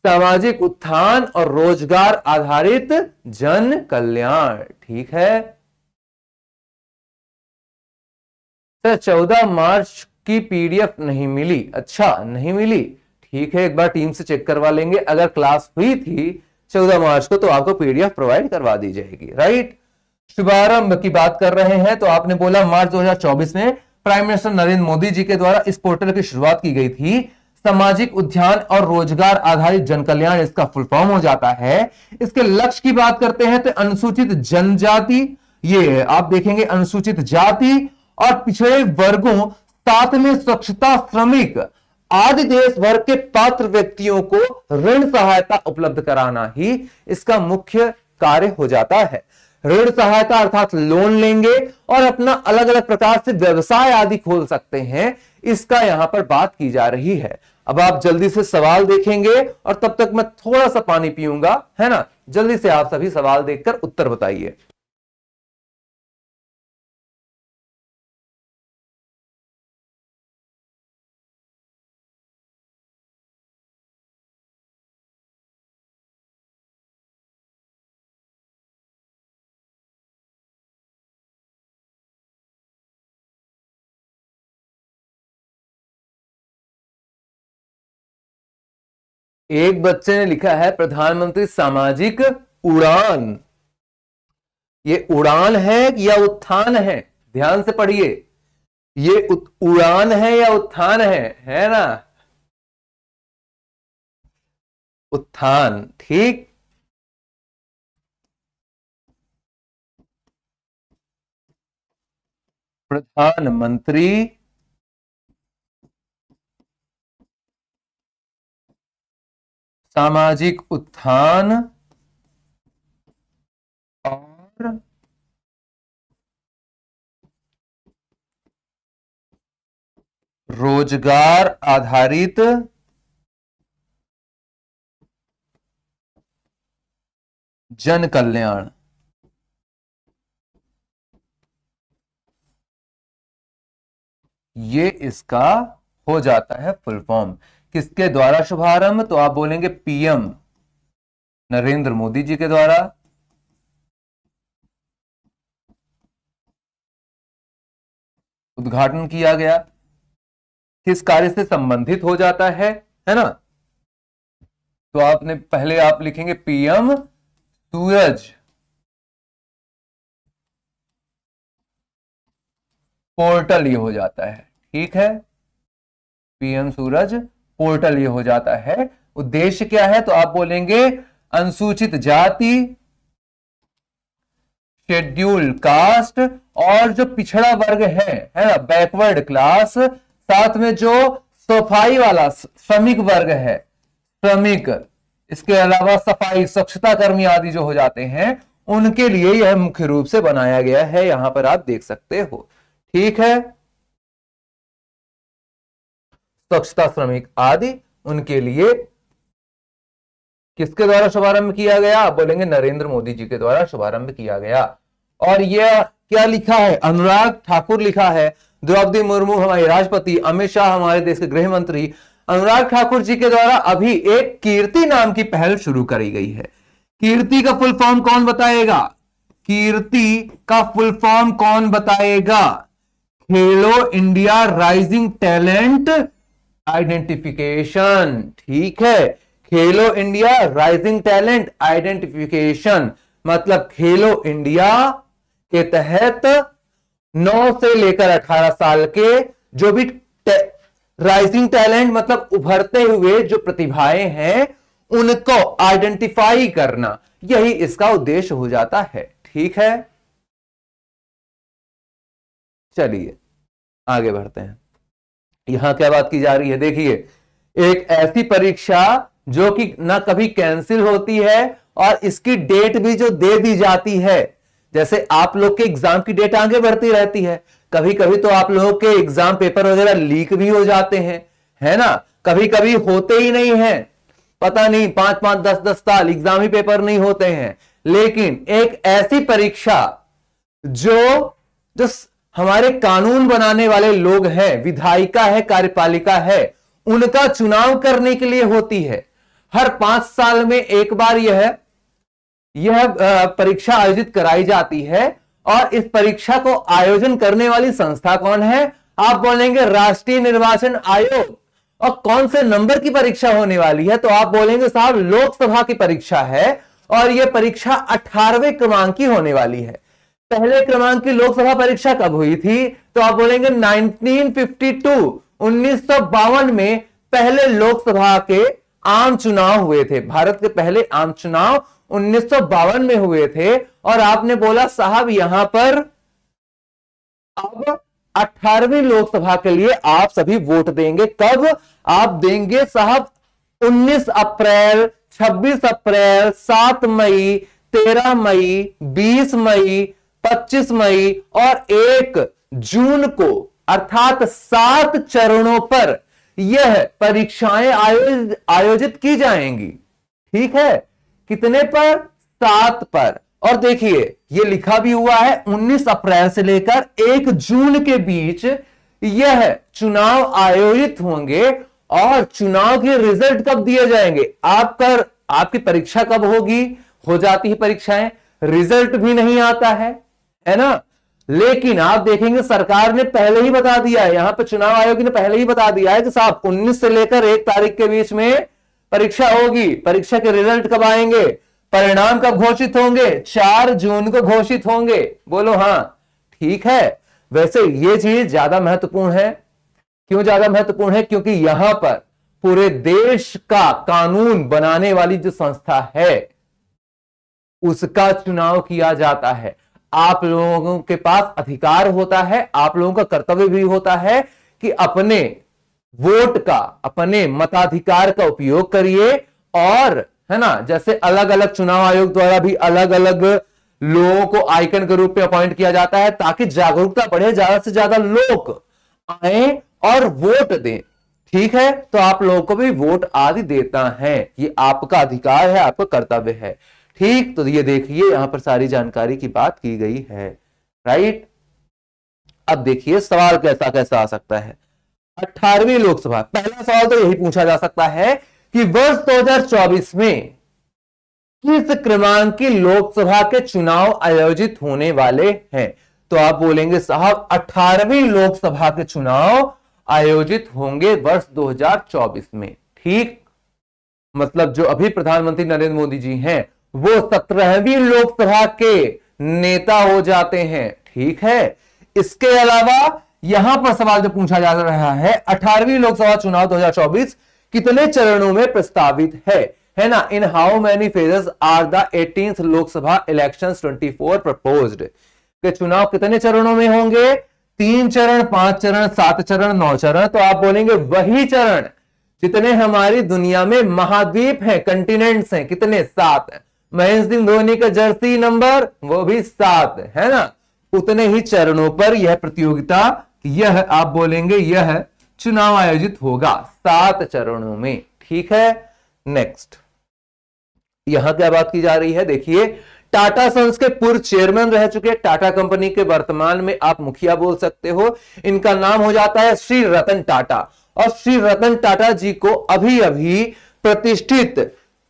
सामाजिक उत्थान और रोजगार आधारित जन कल्याण ठीक है चौदह मार्च की पीडीएफ नहीं मिली अच्छा नहीं मिली ठीक है एक बार टीम से चेक करवा लेंगे अगर क्लास हुई थी चौदह मार्च को तो आपको पीडीएफ प्रोवाइड करवा दी जाएगी राइट शुभारंभ की बात कर रहे हैं तो आपने बोला मार्च 2024 में प्राइम मिनिस्टर नरेंद्र मोदी जी के द्वारा इस पोर्टल की शुरुआत की गई थी सामाजिक उद्यान और रोजगार आधारित जनकल्याण इसका फुल फॉर्म हो जाता है इसके लक्ष्य की बात करते हैं तो अनुसूचित जनजाति ये आप देखेंगे अनुसूचित जाति और पिछड़े वर्गों साथ में स्वच्छता श्रमिक आदि देश भर के पात्र व्यक्तियों को ऋण सहायता उपलब्ध कराना ही इसका मुख्य कार्य हो जाता है ऋण सहायता अर्थात लोन लेंगे और अपना अलग अलग प्रकार से व्यवसाय आदि खोल सकते हैं इसका यहां पर बात की जा रही है अब आप जल्दी से सवाल देखेंगे और तब तक मैं थोड़ा सा पानी पीऊंगा है ना जल्दी से आप सभी सवाल देखकर उत्तर बताइए एक बच्चे ने लिखा है प्रधानमंत्री सामाजिक उड़ान ये उड़ान है या उत्थान है ध्यान से पढ़िए ये उड़ान है या उत्थान है है ना उत्थान ठीक प्रधानमंत्री सामाजिक उत्थान और रोजगार आधारित जन कल्याण ये इसका हो जाता है फुल फॉर्म किसके द्वारा शुभारंभ तो आप बोलेंगे पीएम नरेंद्र मोदी जी के द्वारा उद्घाटन किया गया किस कार्य से संबंधित हो जाता है है ना तो आपने पहले आप लिखेंगे पीएम सूरज पोर्टल ये हो जाता है ठीक है पीएम सूरज पोर्टल ये हो जाता है उद्देश्य क्या है तो आप बोलेंगे अनुसूचित जाति शेड्यूल कास्ट और जो पिछड़ा वर्ग है है ना बैकवर्ड क्लास साथ में जो सफाई वाला श्रमिक वर्ग है श्रमिक इसके अलावा सफाई स्वच्छता कर्मी आदि जो हो जाते हैं उनके लिए यह मुख्य रूप से बनाया गया है यहां पर आप देख सकते हो ठीक है स्वच्छता श्रमिक आदि उनके लिए किसके द्वारा शुभारंभ किया गया आप बोलेंगे नरेंद्र मोदी जी के द्वारा शुभारंभ किया गया और यह क्या लिखा है अनुराग ठाकुर लिखा है द्रौपदी मुर्मू हमारे राष्ट्रपति अमित शाह हमारे देश के गृह मंत्री अनुराग ठाकुर जी के द्वारा अभी एक कीर्ति नाम की पहल शुरू करी गई है कीर्ति का फुल फॉर्म कौन बताएगा कीर्ति का फुल फॉर्म कौन बताएगा खेलो इंडिया राइजिंग टैलेंट आइडेंटिफिकेशन ठीक है खेलो इंडिया राइजिंग टैलेंट आइडेंटिफिकेशन मतलब खेलो इंडिया के तहत 9 से लेकर 18 साल के जो भी राइजिंग टैलेंट मतलब उभरते हुए जो प्रतिभाएं हैं उनको आइडेंटिफाई करना यही इसका उद्देश्य हो जाता है ठीक है चलिए आगे बढ़ते हैं यहां क्या बात की जा रही है देखिए एक ऐसी परीक्षा जो कि ना कभी कैंसिल होती है और इसकी डेट भी जो दे दी जाती है जैसे आप लोग के एग्जाम की डेट आगे बढ़ती रहती है कभी कभी तो आप लोगों के एग्जाम पेपर वगैरह लीक भी हो जाते हैं है ना कभी कभी होते ही नहीं है पता नहीं पांच पांच दस दस साल एग्जाम ही पेपर नहीं होते हैं लेकिन एक ऐसी परीक्षा जो जो हमारे कानून बनाने वाले लोग हैं विधायिका है कार्यपालिका है उनका चुनाव करने के लिए होती है हर पांच साल में एक बार यह यह परीक्षा आयोजित कराई जाती है और इस परीक्षा को आयोजन करने वाली संस्था कौन है आप बोलेंगे राष्ट्रीय निर्वाचन आयोग और कौन से नंबर की परीक्षा होने वाली है तो आप बोलेंगे साहब लोकसभा की परीक्षा है और यह परीक्षा अठारहवें क्रमांक की होने वाली है पहले क्रमांक की लोकसभा परीक्षा कब हुई थी तो आप बोलेंगे 1952 1952 में पहले लोकसभा के आम चुनाव हुए थे भारत के पहले आम चुनाव 1952 में हुए थे और आपने बोला साहब यहां पर अब अठारहवीं लोकसभा के लिए आप सभी वोट देंगे कब आप देंगे साहब 19 अप्रैल 26 अप्रैल 7 मई 13 मई 20 मई 25 मई और 1 जून को अर्थात सात चरणों पर यह परीक्षाएं आयोजित की जाएंगी ठीक है कितने पर सात पर और देखिए यह लिखा भी हुआ है 19 अप्रैल से लेकर 1 जून के बीच यह चुनाव आयोजित होंगे और चुनाव के रिजल्ट कब दिए जाएंगे आपकर आपकी परीक्षा कब होगी हो जाती है परीक्षाएं रिजल्ट भी नहीं आता है है ना लेकिन आप देखेंगे सरकार ने पहले ही बता दिया है यहां पर चुनाव आयोग ने पहले ही बता दिया है कि साहब 19 से लेकर एक तारीख के बीच में परीक्षा होगी परीक्षा के रिजल्ट कब आएंगे परिणाम कब घोषित होंगे चार जून को घोषित होंगे बोलो हाँ ठीक है वैसे ये चीज ज्यादा महत्वपूर्ण है क्यों ज्यादा महत्वपूर्ण है क्योंकि यहां पर पूरे देश का कानून बनाने वाली जो संस्था है उसका चुनाव किया जाता है आप लोगों के पास अधिकार होता है आप लोगों का कर्तव्य भी होता है कि अपने वोट का अपने मताधिकार का उपयोग करिए और है ना जैसे अलग अलग चुनाव आयोग द्वारा भी अलग अलग लोगों को आइकन के रूप में अपॉइंट किया जाता है ताकि जागरूकता बढ़े ज्यादा से ज्यादा लोग आए और वोट दें ठीक है तो आप लोगों को भी वोट आदि देता है ये आपका अधिकार है आपका कर्तव्य है ठीक तो ये देखिए यहां पर सारी जानकारी की बात की गई है राइट अब देखिए सवाल कैसा कैसा आ सकता है अठारहवीं लोकसभा पहला सवाल तो यही पूछा जा सकता है कि वर्ष 2024 में किस क्रमांक की लोकसभा के चुनाव आयोजित होने वाले हैं तो आप बोलेंगे साहब अठारहवीं लोकसभा के चुनाव आयोजित होंगे वर्ष 2024 में ठीक मतलब जो अभी प्रधानमंत्री नरेंद्र मोदी जी हैं वो सत्रहवीं लोकसभा के नेता हो जाते हैं ठीक है इसके अलावा यहां पर सवाल जो पूछा जा रहा है अठारहवीं लोकसभा चुनाव 2024 कितने चरणों में प्रस्तावित है है ना in how many phases are the eighteen Lok Sabha election 24 propose के चुनाव कितने चरणों में होंगे तीन चरण पांच चरण सात चरण नौ चरण तो आप बोलेंगे वही चरण जितने हमारी दुनिया में महाद्वीप है कंटिनेंट्स हैं कितने सात हैं महेश धोनी का जर्सी नंबर वो भी सात है ना उतने ही चरणों पर यह प्रतियोगिता यह आप बोलेंगे यह चुनाव आयोजित होगा सात चरणों में ठीक है नेक्स्ट यहां क्या बात की जा रही है देखिए टाटा सन्स के पूर्व चेयरमैन रह चुके टाटा कंपनी के वर्तमान में आप मुखिया बोल सकते हो इनका नाम हो जाता है श्री रतन टाटा और श्री रतन टाटा जी को अभी अभी प्रतिष्ठित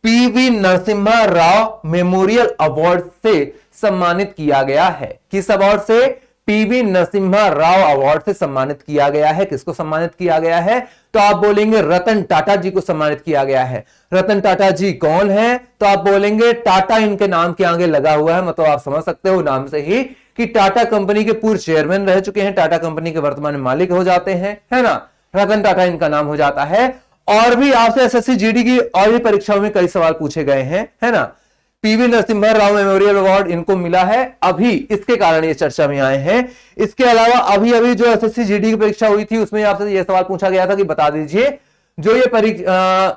PV Narasimha Rao memorial award से सम्मानित किया गया है किस अवार्ड से पीवी नरसिम्हा राव अवार्ड से सम्मानित किया गया है किसको सम्मानित किया गया है तो आप बोलेंगे रतन टाटा जी को सम्मानित किया गया है रतन टाटा जी कौन है तो आप बोलेंगे टाटा इनके नाम के आगे लगा हुआ है मतलब आप समझ सकते हो नाम से ही कि टाटा कंपनी के पूर्व चेयरमैन रह चुके हैं टाटा कंपनी के वर्तमान मालिक हो जाते हैं है ना रतन टाटा इनका नाम हो जाता है और भी आपसे एसएससी जीडी की और भी परीक्षाओं में कई सवाल पूछे गए हैं है ना PV Narasimha Rao memorial award इनको मिला है अभी इसके कारण ये चर्चा में आए हैं इसके अलावा अभी अभी जो एस जीडी की परीक्षा हुई थी उसमें आपसे ये सवाल पूछा गया था कि बता दीजिए जो ये परीक्षा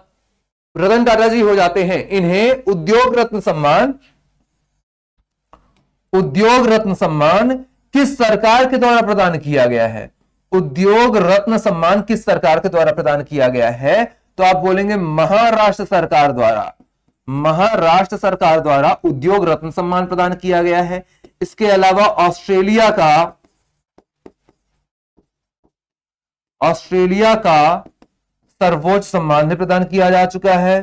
रतन टाटा जी हो जाते हैं इन्हें उद्योग रत्न सम्मान उद्योग रत्न सम्मान किस सरकार के द्वारा प्रदान किया गया है उद्योग रत्न सम्मान किस सरकार के द्वारा प्रदान किया गया है तो आप बोलेंगे महाराष्ट्र सरकार द्वारा महाराष्ट्र सरकार द्वारा उद्योग रत्न सम्मान प्रदान किया गया है इसके अलावा ऑस्ट्रेलिया का ऑस्ट्रेलिया का सर्वोच्च सम्मान भी प्रदान किया जा चुका है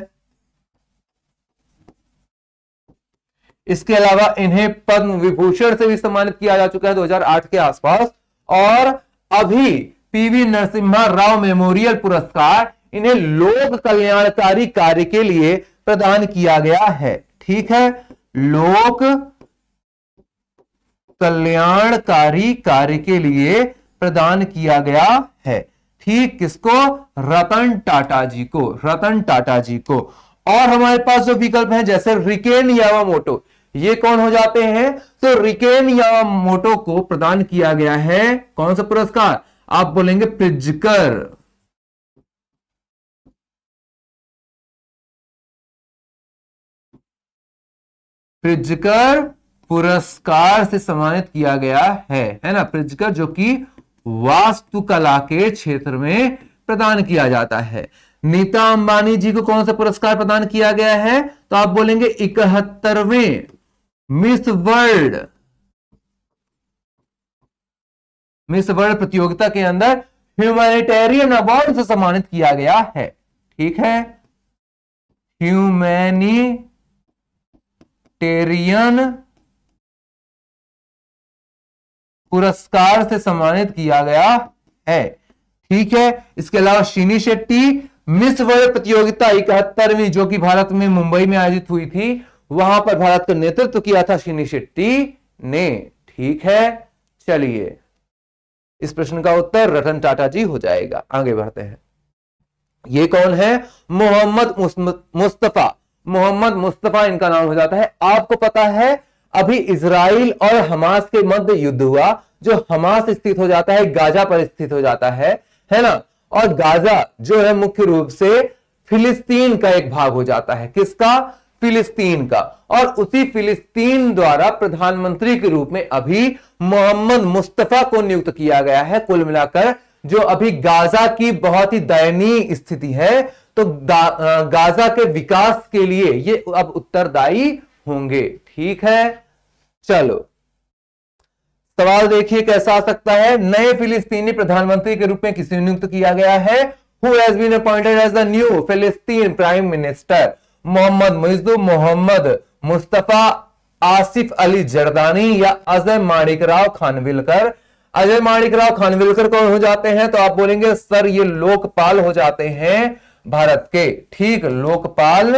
इसके अलावा इन्हें पद्म विभूषण से भी सम्मानित किया जा चुका है 2008 के आसपास और अभी पीवी नरसिम्हा राव मेमोरियल पुरस्कार इन्हें लोक कल्याणकारी कार्य के लिए प्रदान किया गया है ठीक है लोक कल्याणकारी कार्य के लिए प्रदान किया गया है ठीक किसको रतन टाटा जी को रतन टाटा जी को और हमारे पास जो विकल्प है जैसे रिकेन यावा मोटो ये कौन हो जाते हैं तो रिकेन या मोटो को प्रदान किया गया है कौन सा पुरस्कार आप बोलेंगे प्रिजकर प्रिजकर पुरस्कार से सम्मानित किया गया है है ना प्रिजकर जो कि वास्तुकला के क्षेत्र में प्रदान किया जाता है नीता अंबानी जी को कौन सा पुरस्कार प्रदान किया गया है तो आप बोलेंगे इकहत्तरवें मिस वर्ल्ड मिस वर्ल्ड प्रतियोगिता के अंदर ह्यूमैनिटेरियन अवार्ड से सम्मानित किया गया है ठीक है ह्यूमैनिटेरियन पुरस्कार से सम्मानित किया गया है ठीक है इसके अलावा शीनी शेट्टी मिस वर्ल्ड प्रतियोगिता इकहत्तरवीं जो कि भारत में मुंबई में आयोजित हुई थी वहां पर भारत का नेतृत्व किया था शिनी शेट्टी ने ठीक है चलिए इस प्रश्न का उत्तर रतन टाटा जी हो जाएगा आगे बढ़ते हैं ये कौन है मोहम्मद मुस्तफा मोहम्मद मुस्तफा इनका नाम हो जाता है आपको पता है अभी इसराइल और हमास के मध्य युद्ध हुआ जो हमास स्थित हो जाता है गाजा पर स्थित हो जाता है है ना और गाजा जो है मुख्य रूप से फिलिस्तीन का एक भाग हो जाता है किसका फिलिस्तीन का और उसी फिलिस्तीन द्वारा प्रधानमंत्री के रूप में अभी मोहम्मद मुस्तफा को नियुक्त किया गया है कुल मिलाकर जो अभी गाजा की बहुत ही दयनीय स्थिति है तो गाजा के विकास के लिए ये अब उत्तरदायी होंगे ठीक है चलो सवाल देखिए कैसा आ सकता है नए फिलिस्तीनी प्रधानमंत्री के रूप में किसे नियुक्त किया गया है who has been appointed as the new फिलिस्तीन प्राइम मिनिस्टर मोहम्मद मुजदू मोहम्मद मुस्तफा आसिफ अली जरदानी या अजय माणिक राव खानविलकर अजय माणिक राव खानविलकर कौन हो जाते हैं तो आप बोलेंगे सर ये लोकपाल हो जाते हैं भारत के ठीक लोकपाल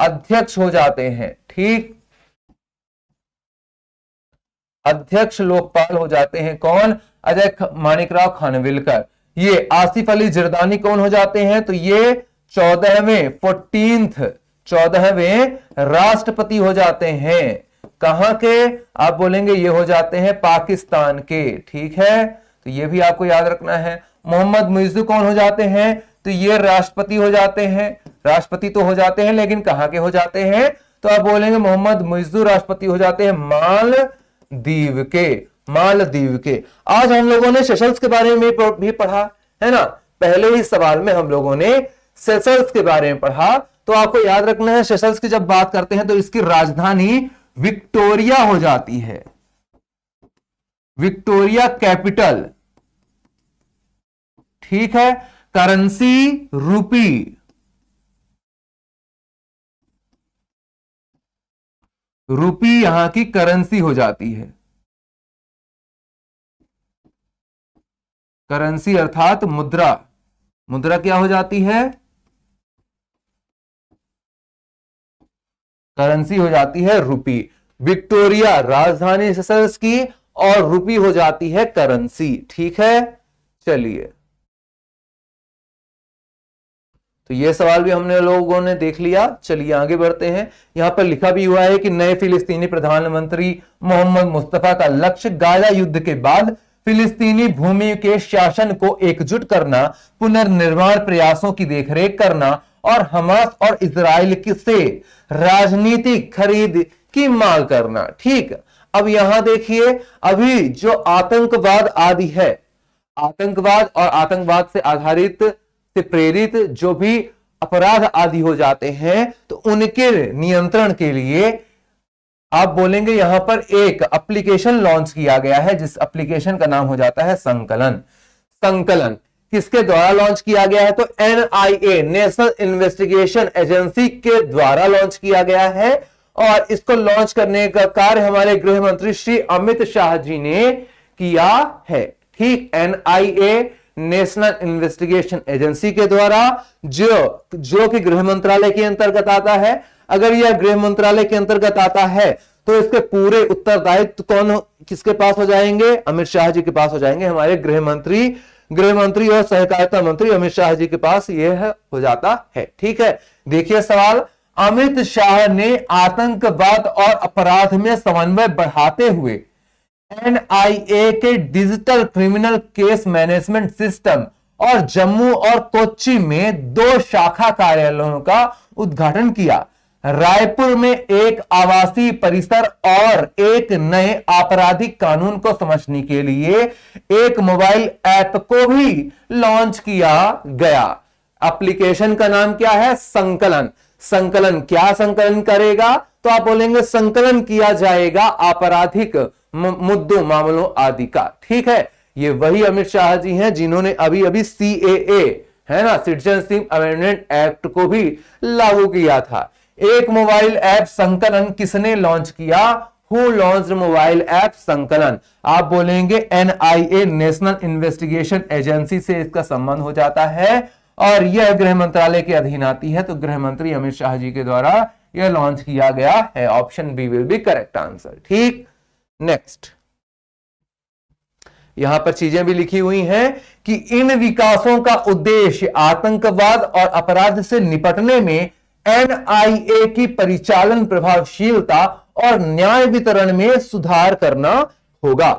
अध्यक्ष हो जाते हैं ठीक अध्यक्ष लोकपाल हो जाते हैं कौन अजय माणिकराव खानविलकर ये आसिफ अली जरदानी कौन हो जाते हैं तो ये चौदहवें फोर्टींथ चौदहवें राष्ट्रपति हो जाते हैं कहा के आप बोलेंगे ये हो जाते हैं पाकिस्तान के ठीक है तो ये भी आपको याद रखना है मोहम्मद मुइजू कौन हो जाते हैं तो ये राष्ट्रपति हो जाते हैं राष्ट्रपति तो हो जाते हैं लेकिन कहां के हो जाते हैं तो आप बोलेंगे मोहम्मद मुइजू राष्ट्रपति हो जाते हैं मालदीव के मालदीव के आज हम लोगों ने सेशल्स के बारे में भी पढ़ा है ना पहले ही सवाल में हम लोगों ने सेशल्स के बारे में पढ़ा तो आपको याद रखना है सेशल्स की जब बात करते हैं तो इसकी राजधानी विक्टोरिया हो जाती है विक्टोरिया कैपिटल ठीक है करेंसी रूपी रूपी यहां की करेंसी हो जाती है करेंसी अर्थात मुद्रा मुद्रा क्या हो जाती है करेंसी हो जाती है रुपी विक्टोरिया राजधानी सेशल्स की और रुपी हो जाती है करेंसी ठीक है चलिए तो ये सवाल भी हमने लोगों ने देख लिया चलिए आगे बढ़ते हैं यहां पर लिखा भी हुआ है कि नए फिलिस्तीनी प्रधानमंत्री मोहम्मद मुस्तफा का लक्ष्य गाजा युद्ध के बाद फिलिस्तीनी भूमि के शासन को एकजुट करना पुनर्निर्माण प्रयासों की देखरेख करना और हमास और इसराइल से राजनीतिक खरीद की मांग करना ठीक अब यहां देखिए अभी जो आतंकवाद आदि है आतंकवाद और आतंकवाद से आधारित से प्रेरित जो भी अपराध आदि हो जाते हैं तो उनके नियंत्रण के लिए आप बोलेंगे यहां पर एक एप्लीकेशन लॉन्च किया गया है जिस एप्लीकेशन का नाम हो जाता है संकलन संकलन किसके द्वारा लॉन्च किया गया है तो एनआईए नेशनल इन्वेस्टिगेशन एजेंसी के द्वारा लॉन्च किया गया है और इसको लॉन्च करने का कार्य हमारे गृह मंत्री श्री अमित शाह जी ने किया है ठीक एनआईए नेशनल इन्वेस्टिगेशन एजेंसी के द्वारा जो जो कि गृह मंत्रालय के अंतर्गत आता है अगर यह गृह मंत्रालय के अंतर्गत आता है तो इसके पूरे उत्तरदायित्व कौन किसके पास हो जाएंगे अमित शाह जी के पास हो जाएंगे हमारे गृह मंत्री गृह मंत्री और सहकारिता मंत्री अमित शाह जी के पास यह हो जाता है ठीक है देखिए सवाल अमित शाह ने आतंकवाद और अपराध में समन्वय बढ़ाते हुए एनआईए के digital criminal case management system और जम्मू और कोच्चि में दो शाखा कार्यालयों का उद्घाटन किया रायपुर में एक आवासीय परिसर और एक नए आपराधिक कानून को समझने के लिए एक मोबाइल ऐप को भी लॉन्च किया गया एप्लीकेशन का नाम क्या है संकलन संकलन क्या संकलन करेगा तो आप बोलेंगे संकलन किया जाएगा आपराधिक मुद्दों मामलों आदि का ठीक है ये वही अमित शाह जी हैं जिन्होंने अभी अभी सी है ना सिटीजनशिप अमेंडमेंट एक्ट को भी लागू किया था एक मोबाइल ऐप संकलन किसने लॉन्च किया हु लॉन्च मोबाइल ऐप संकलन आप बोलेंगे एनआईए नेशनल इन्वेस्टिगेशन एजेंसी से इसका संबंध हो जाता है और यह गृह मंत्रालय के अधीन आती है तो गृह मंत्री अमित शाह जी के द्वारा यह लॉन्च किया गया है option B will be correct answer ठीक नेक्स्ट यहां पर चीजें भी लिखी हुई हैं कि इन विकासों का उद्देश्य आतंकवाद और अपराध से निपटने में एनआईए की परिचालन प्रभावशीलता और न्याय वितरण में सुधार करना होगा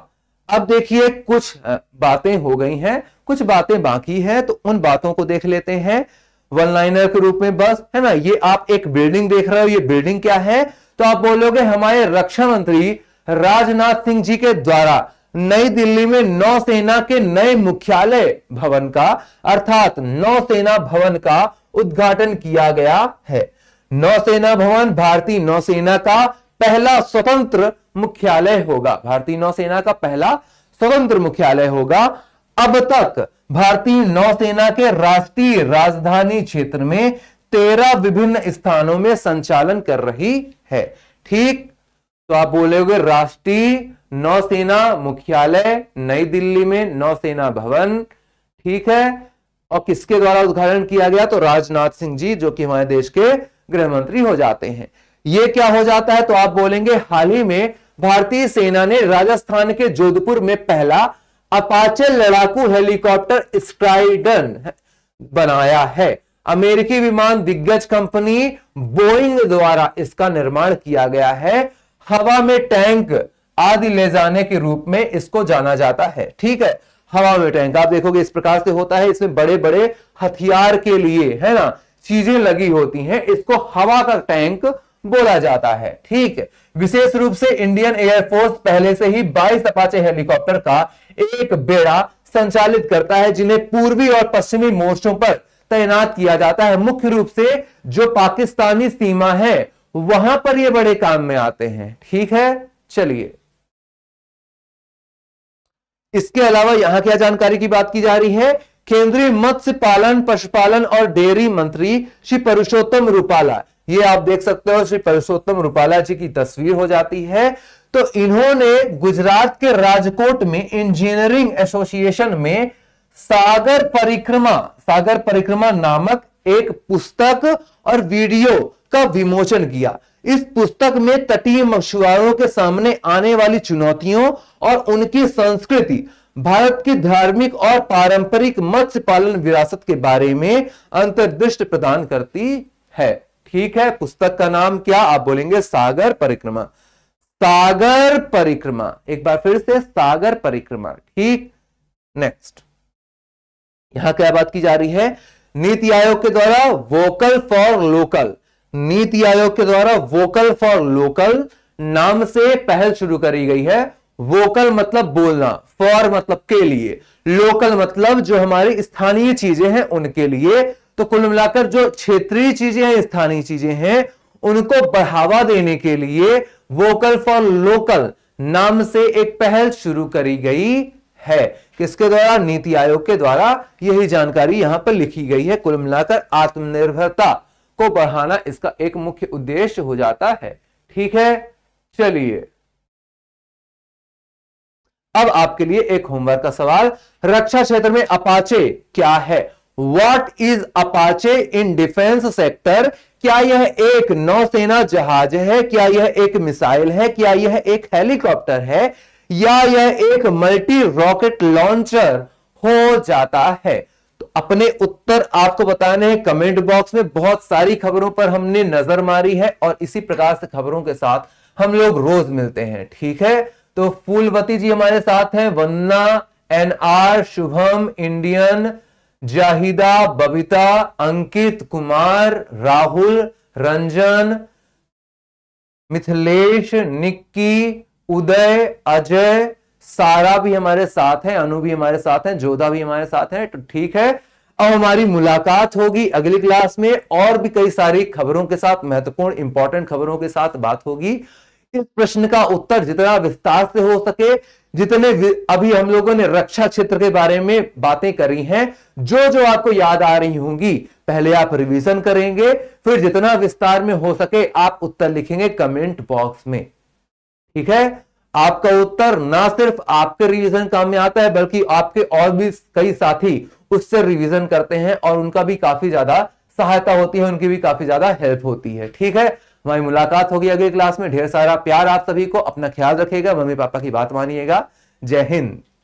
अब देखिए कुछ बातें हो गई हैं कुछ बातें बाकी हैं तो उन बातों को देख लेते हैं वन लाइनर के रूप में बस है ना ये आप एक बिल्डिंग देख रहे हो ये बिल्डिंग क्या है तो आप बोलोगे हमारे रक्षा मंत्री राजनाथ सिंह जी के द्वारा नई दिल्ली में नौसेना के नए मुख्यालय भवन का अर्थात नौसेना भवन का उद्घाटन किया गया है नौसेना भवन भारतीय नौसेना का पहला स्वतंत्र मुख्यालय होगा भारतीय नौसेना का पहला स्वतंत्र मुख्यालय होगा अब तक भारतीय नौसेना के राष्ट्रीय राजधानी क्षेत्र में तेरह विभिन्न स्थानों में संचालन कर रही है ठीक तो आप बोलेगे राष्ट्रीय नौसेना मुख्यालय नई दिल्ली में नौसेना भवन ठीक है और किसके द्वारा उद्घाटन किया गया तो राजनाथ सिंह जी जो कि हमारे देश के गृह मंत्री हो जाते हैं ये क्या हो जाता है तो आप बोलेंगे हाल ही में भारतीय सेना ने राजस्थान के जोधपुर में पहला अपाचे लड़ाकू हेलीकॉप्टर स्ट्राइडन बनाया है अमेरिकी विमान दिग्गज कंपनी बोइंग द्वारा इसका निर्माण किया गया है हवा में टैंक आदि ले जाने के रूप में इसको जाना जाता है ठीक है हवा में टैंक आप देखोगे इस प्रकार से होता है इसमें बड़े बड़े हथियार के लिए है ना चीजें लगी होती हैं इसको हवा का टैंक बोला जाता है ठीक है विशेष रूप से इंडियन एयरफोर्स पहले से ही 22 अपाचे हेलीकॉप्टर का एक बेड़ा संचालित करता है जिन्हें पूर्वी और पश्चिमी मोर्चों पर तैनात किया जाता है मुख्य रूप से जो पाकिस्तानी सीमा है वहां पर ये बड़े काम में आते हैं ठीक है चलिए इसके अलावा यहां क्या जानकारी की बात की जा रही है केंद्रीय मत्स्य पालन पशुपालन और डेयरी मंत्री श्री पुरुषोत्तम रूपाला ये आप देख सकते हो श्री पुरुषोत्तम रूपाला जी की तस्वीर हो जाती है तो इन्होंने गुजरात के राजकोट में इंजीनियरिंग एसोसिएशन में सागर परिक्रमा सागर परिक्रमा नामक एक पुस्तक और वीडियो का विमोचन किया इस पुस्तक में तटीय मछुआरों के सामने आने वाली चुनौतियों और उनकी संस्कृति भारत की धार्मिक और पारंपरिक मत्स्य पालन विरासत के बारे में अंतर्दृष्ट प्रदान करती है ठीक है पुस्तक का नाम क्या आप बोलेंगे सागर परिक्रमा सागर परिक्रमा एक बार फिर से सागर परिक्रमा ठीक नेक्स्ट यहां क्या बात की जा रही है नीति आयोग के द्वारा वोकल फॉर लोकल नीति आयोग के द्वारा वोकल फॉर लोकल नाम से पहल शुरू करी गई है वोकल मतलब बोलना फॉर मतलब के लिए लोकल मतलब जो हमारी स्थानीय चीजें हैं उनके लिए तो कुल मिलाकर जो क्षेत्रीय चीजें हैं स्थानीय चीजें हैं उनको बढ़ावा देने के लिए वोकल फॉर लोकल नाम से एक पहल शुरू करी गई है किसके द्वारा नीति आयोग के द्वारा यही जानकारी यहां पर लिखी गई है कुल मिलाकर आत्मनिर्भरता को बढ़ाना इसका एक मुख्य उद्देश्य हो जाता है ठीक है चलिए अब आपके लिए एक होमवर्क का सवाल रक्षा क्षेत्र में अपाचे क्या है what is Apache in defence sector क्या यह एक नौसेना जहाज है क्या यह एक मिसाइल है क्या यह एक हेलीकॉप्टर है या यह एक मल्टी रॉकेट लॉन्चर हो जाता है अपने उत्तर आपको बताने हैं कमेंट बॉक्स में बहुत सारी खबरों पर हमने नजर मारी है और इसी प्रकार से खबरों के साथ हम लोग रोज मिलते हैं ठीक है तो फूलवती जी हमारे साथ हैं वन्ना N R Shubham Indian Zahida Babita Ankit Kumar Rahul Ranjan Mithilesh Nikki Uday Ajay Sara भी हमारे साथ है अनु भी हमारे साथ है जोधा भी हमारे साथ है तो ठीक है अब हमारी मुलाकात होगी अगली क्लास में और भी कई सारी खबरों के साथ महत्वपूर्ण इंपॉर्टेंट खबरों के साथ बात होगी इस प्रश्न का उत्तर जितना विस्तार से हो सके जितने अभी हम लोगों ने रक्षा क्षेत्र के बारे में बातें करी हैं जो जो आपको याद आ रही होंगी पहले आप रिवीजन करेंगे फिर जितना विस्तार में हो सके आप उत्तर लिखेंगे कमेंट बॉक्स में ठीक है आपका उत्तर ना सिर्फ आपके रिवीजन काम में आता है बल्कि आपके और भी कई साथी उससे रिवीजन करते हैं और उनका भी काफी ज्यादा सहायता होती है उनकी भी काफी ज्यादा हेल्प होती है ठीक है हमारी मुलाकात होगी अगली क्लास में ढेर सारा प्यार आप सभी को अपना ख्याल रखिएगा मम्मी पापा की बात मानिएगा जय हिंद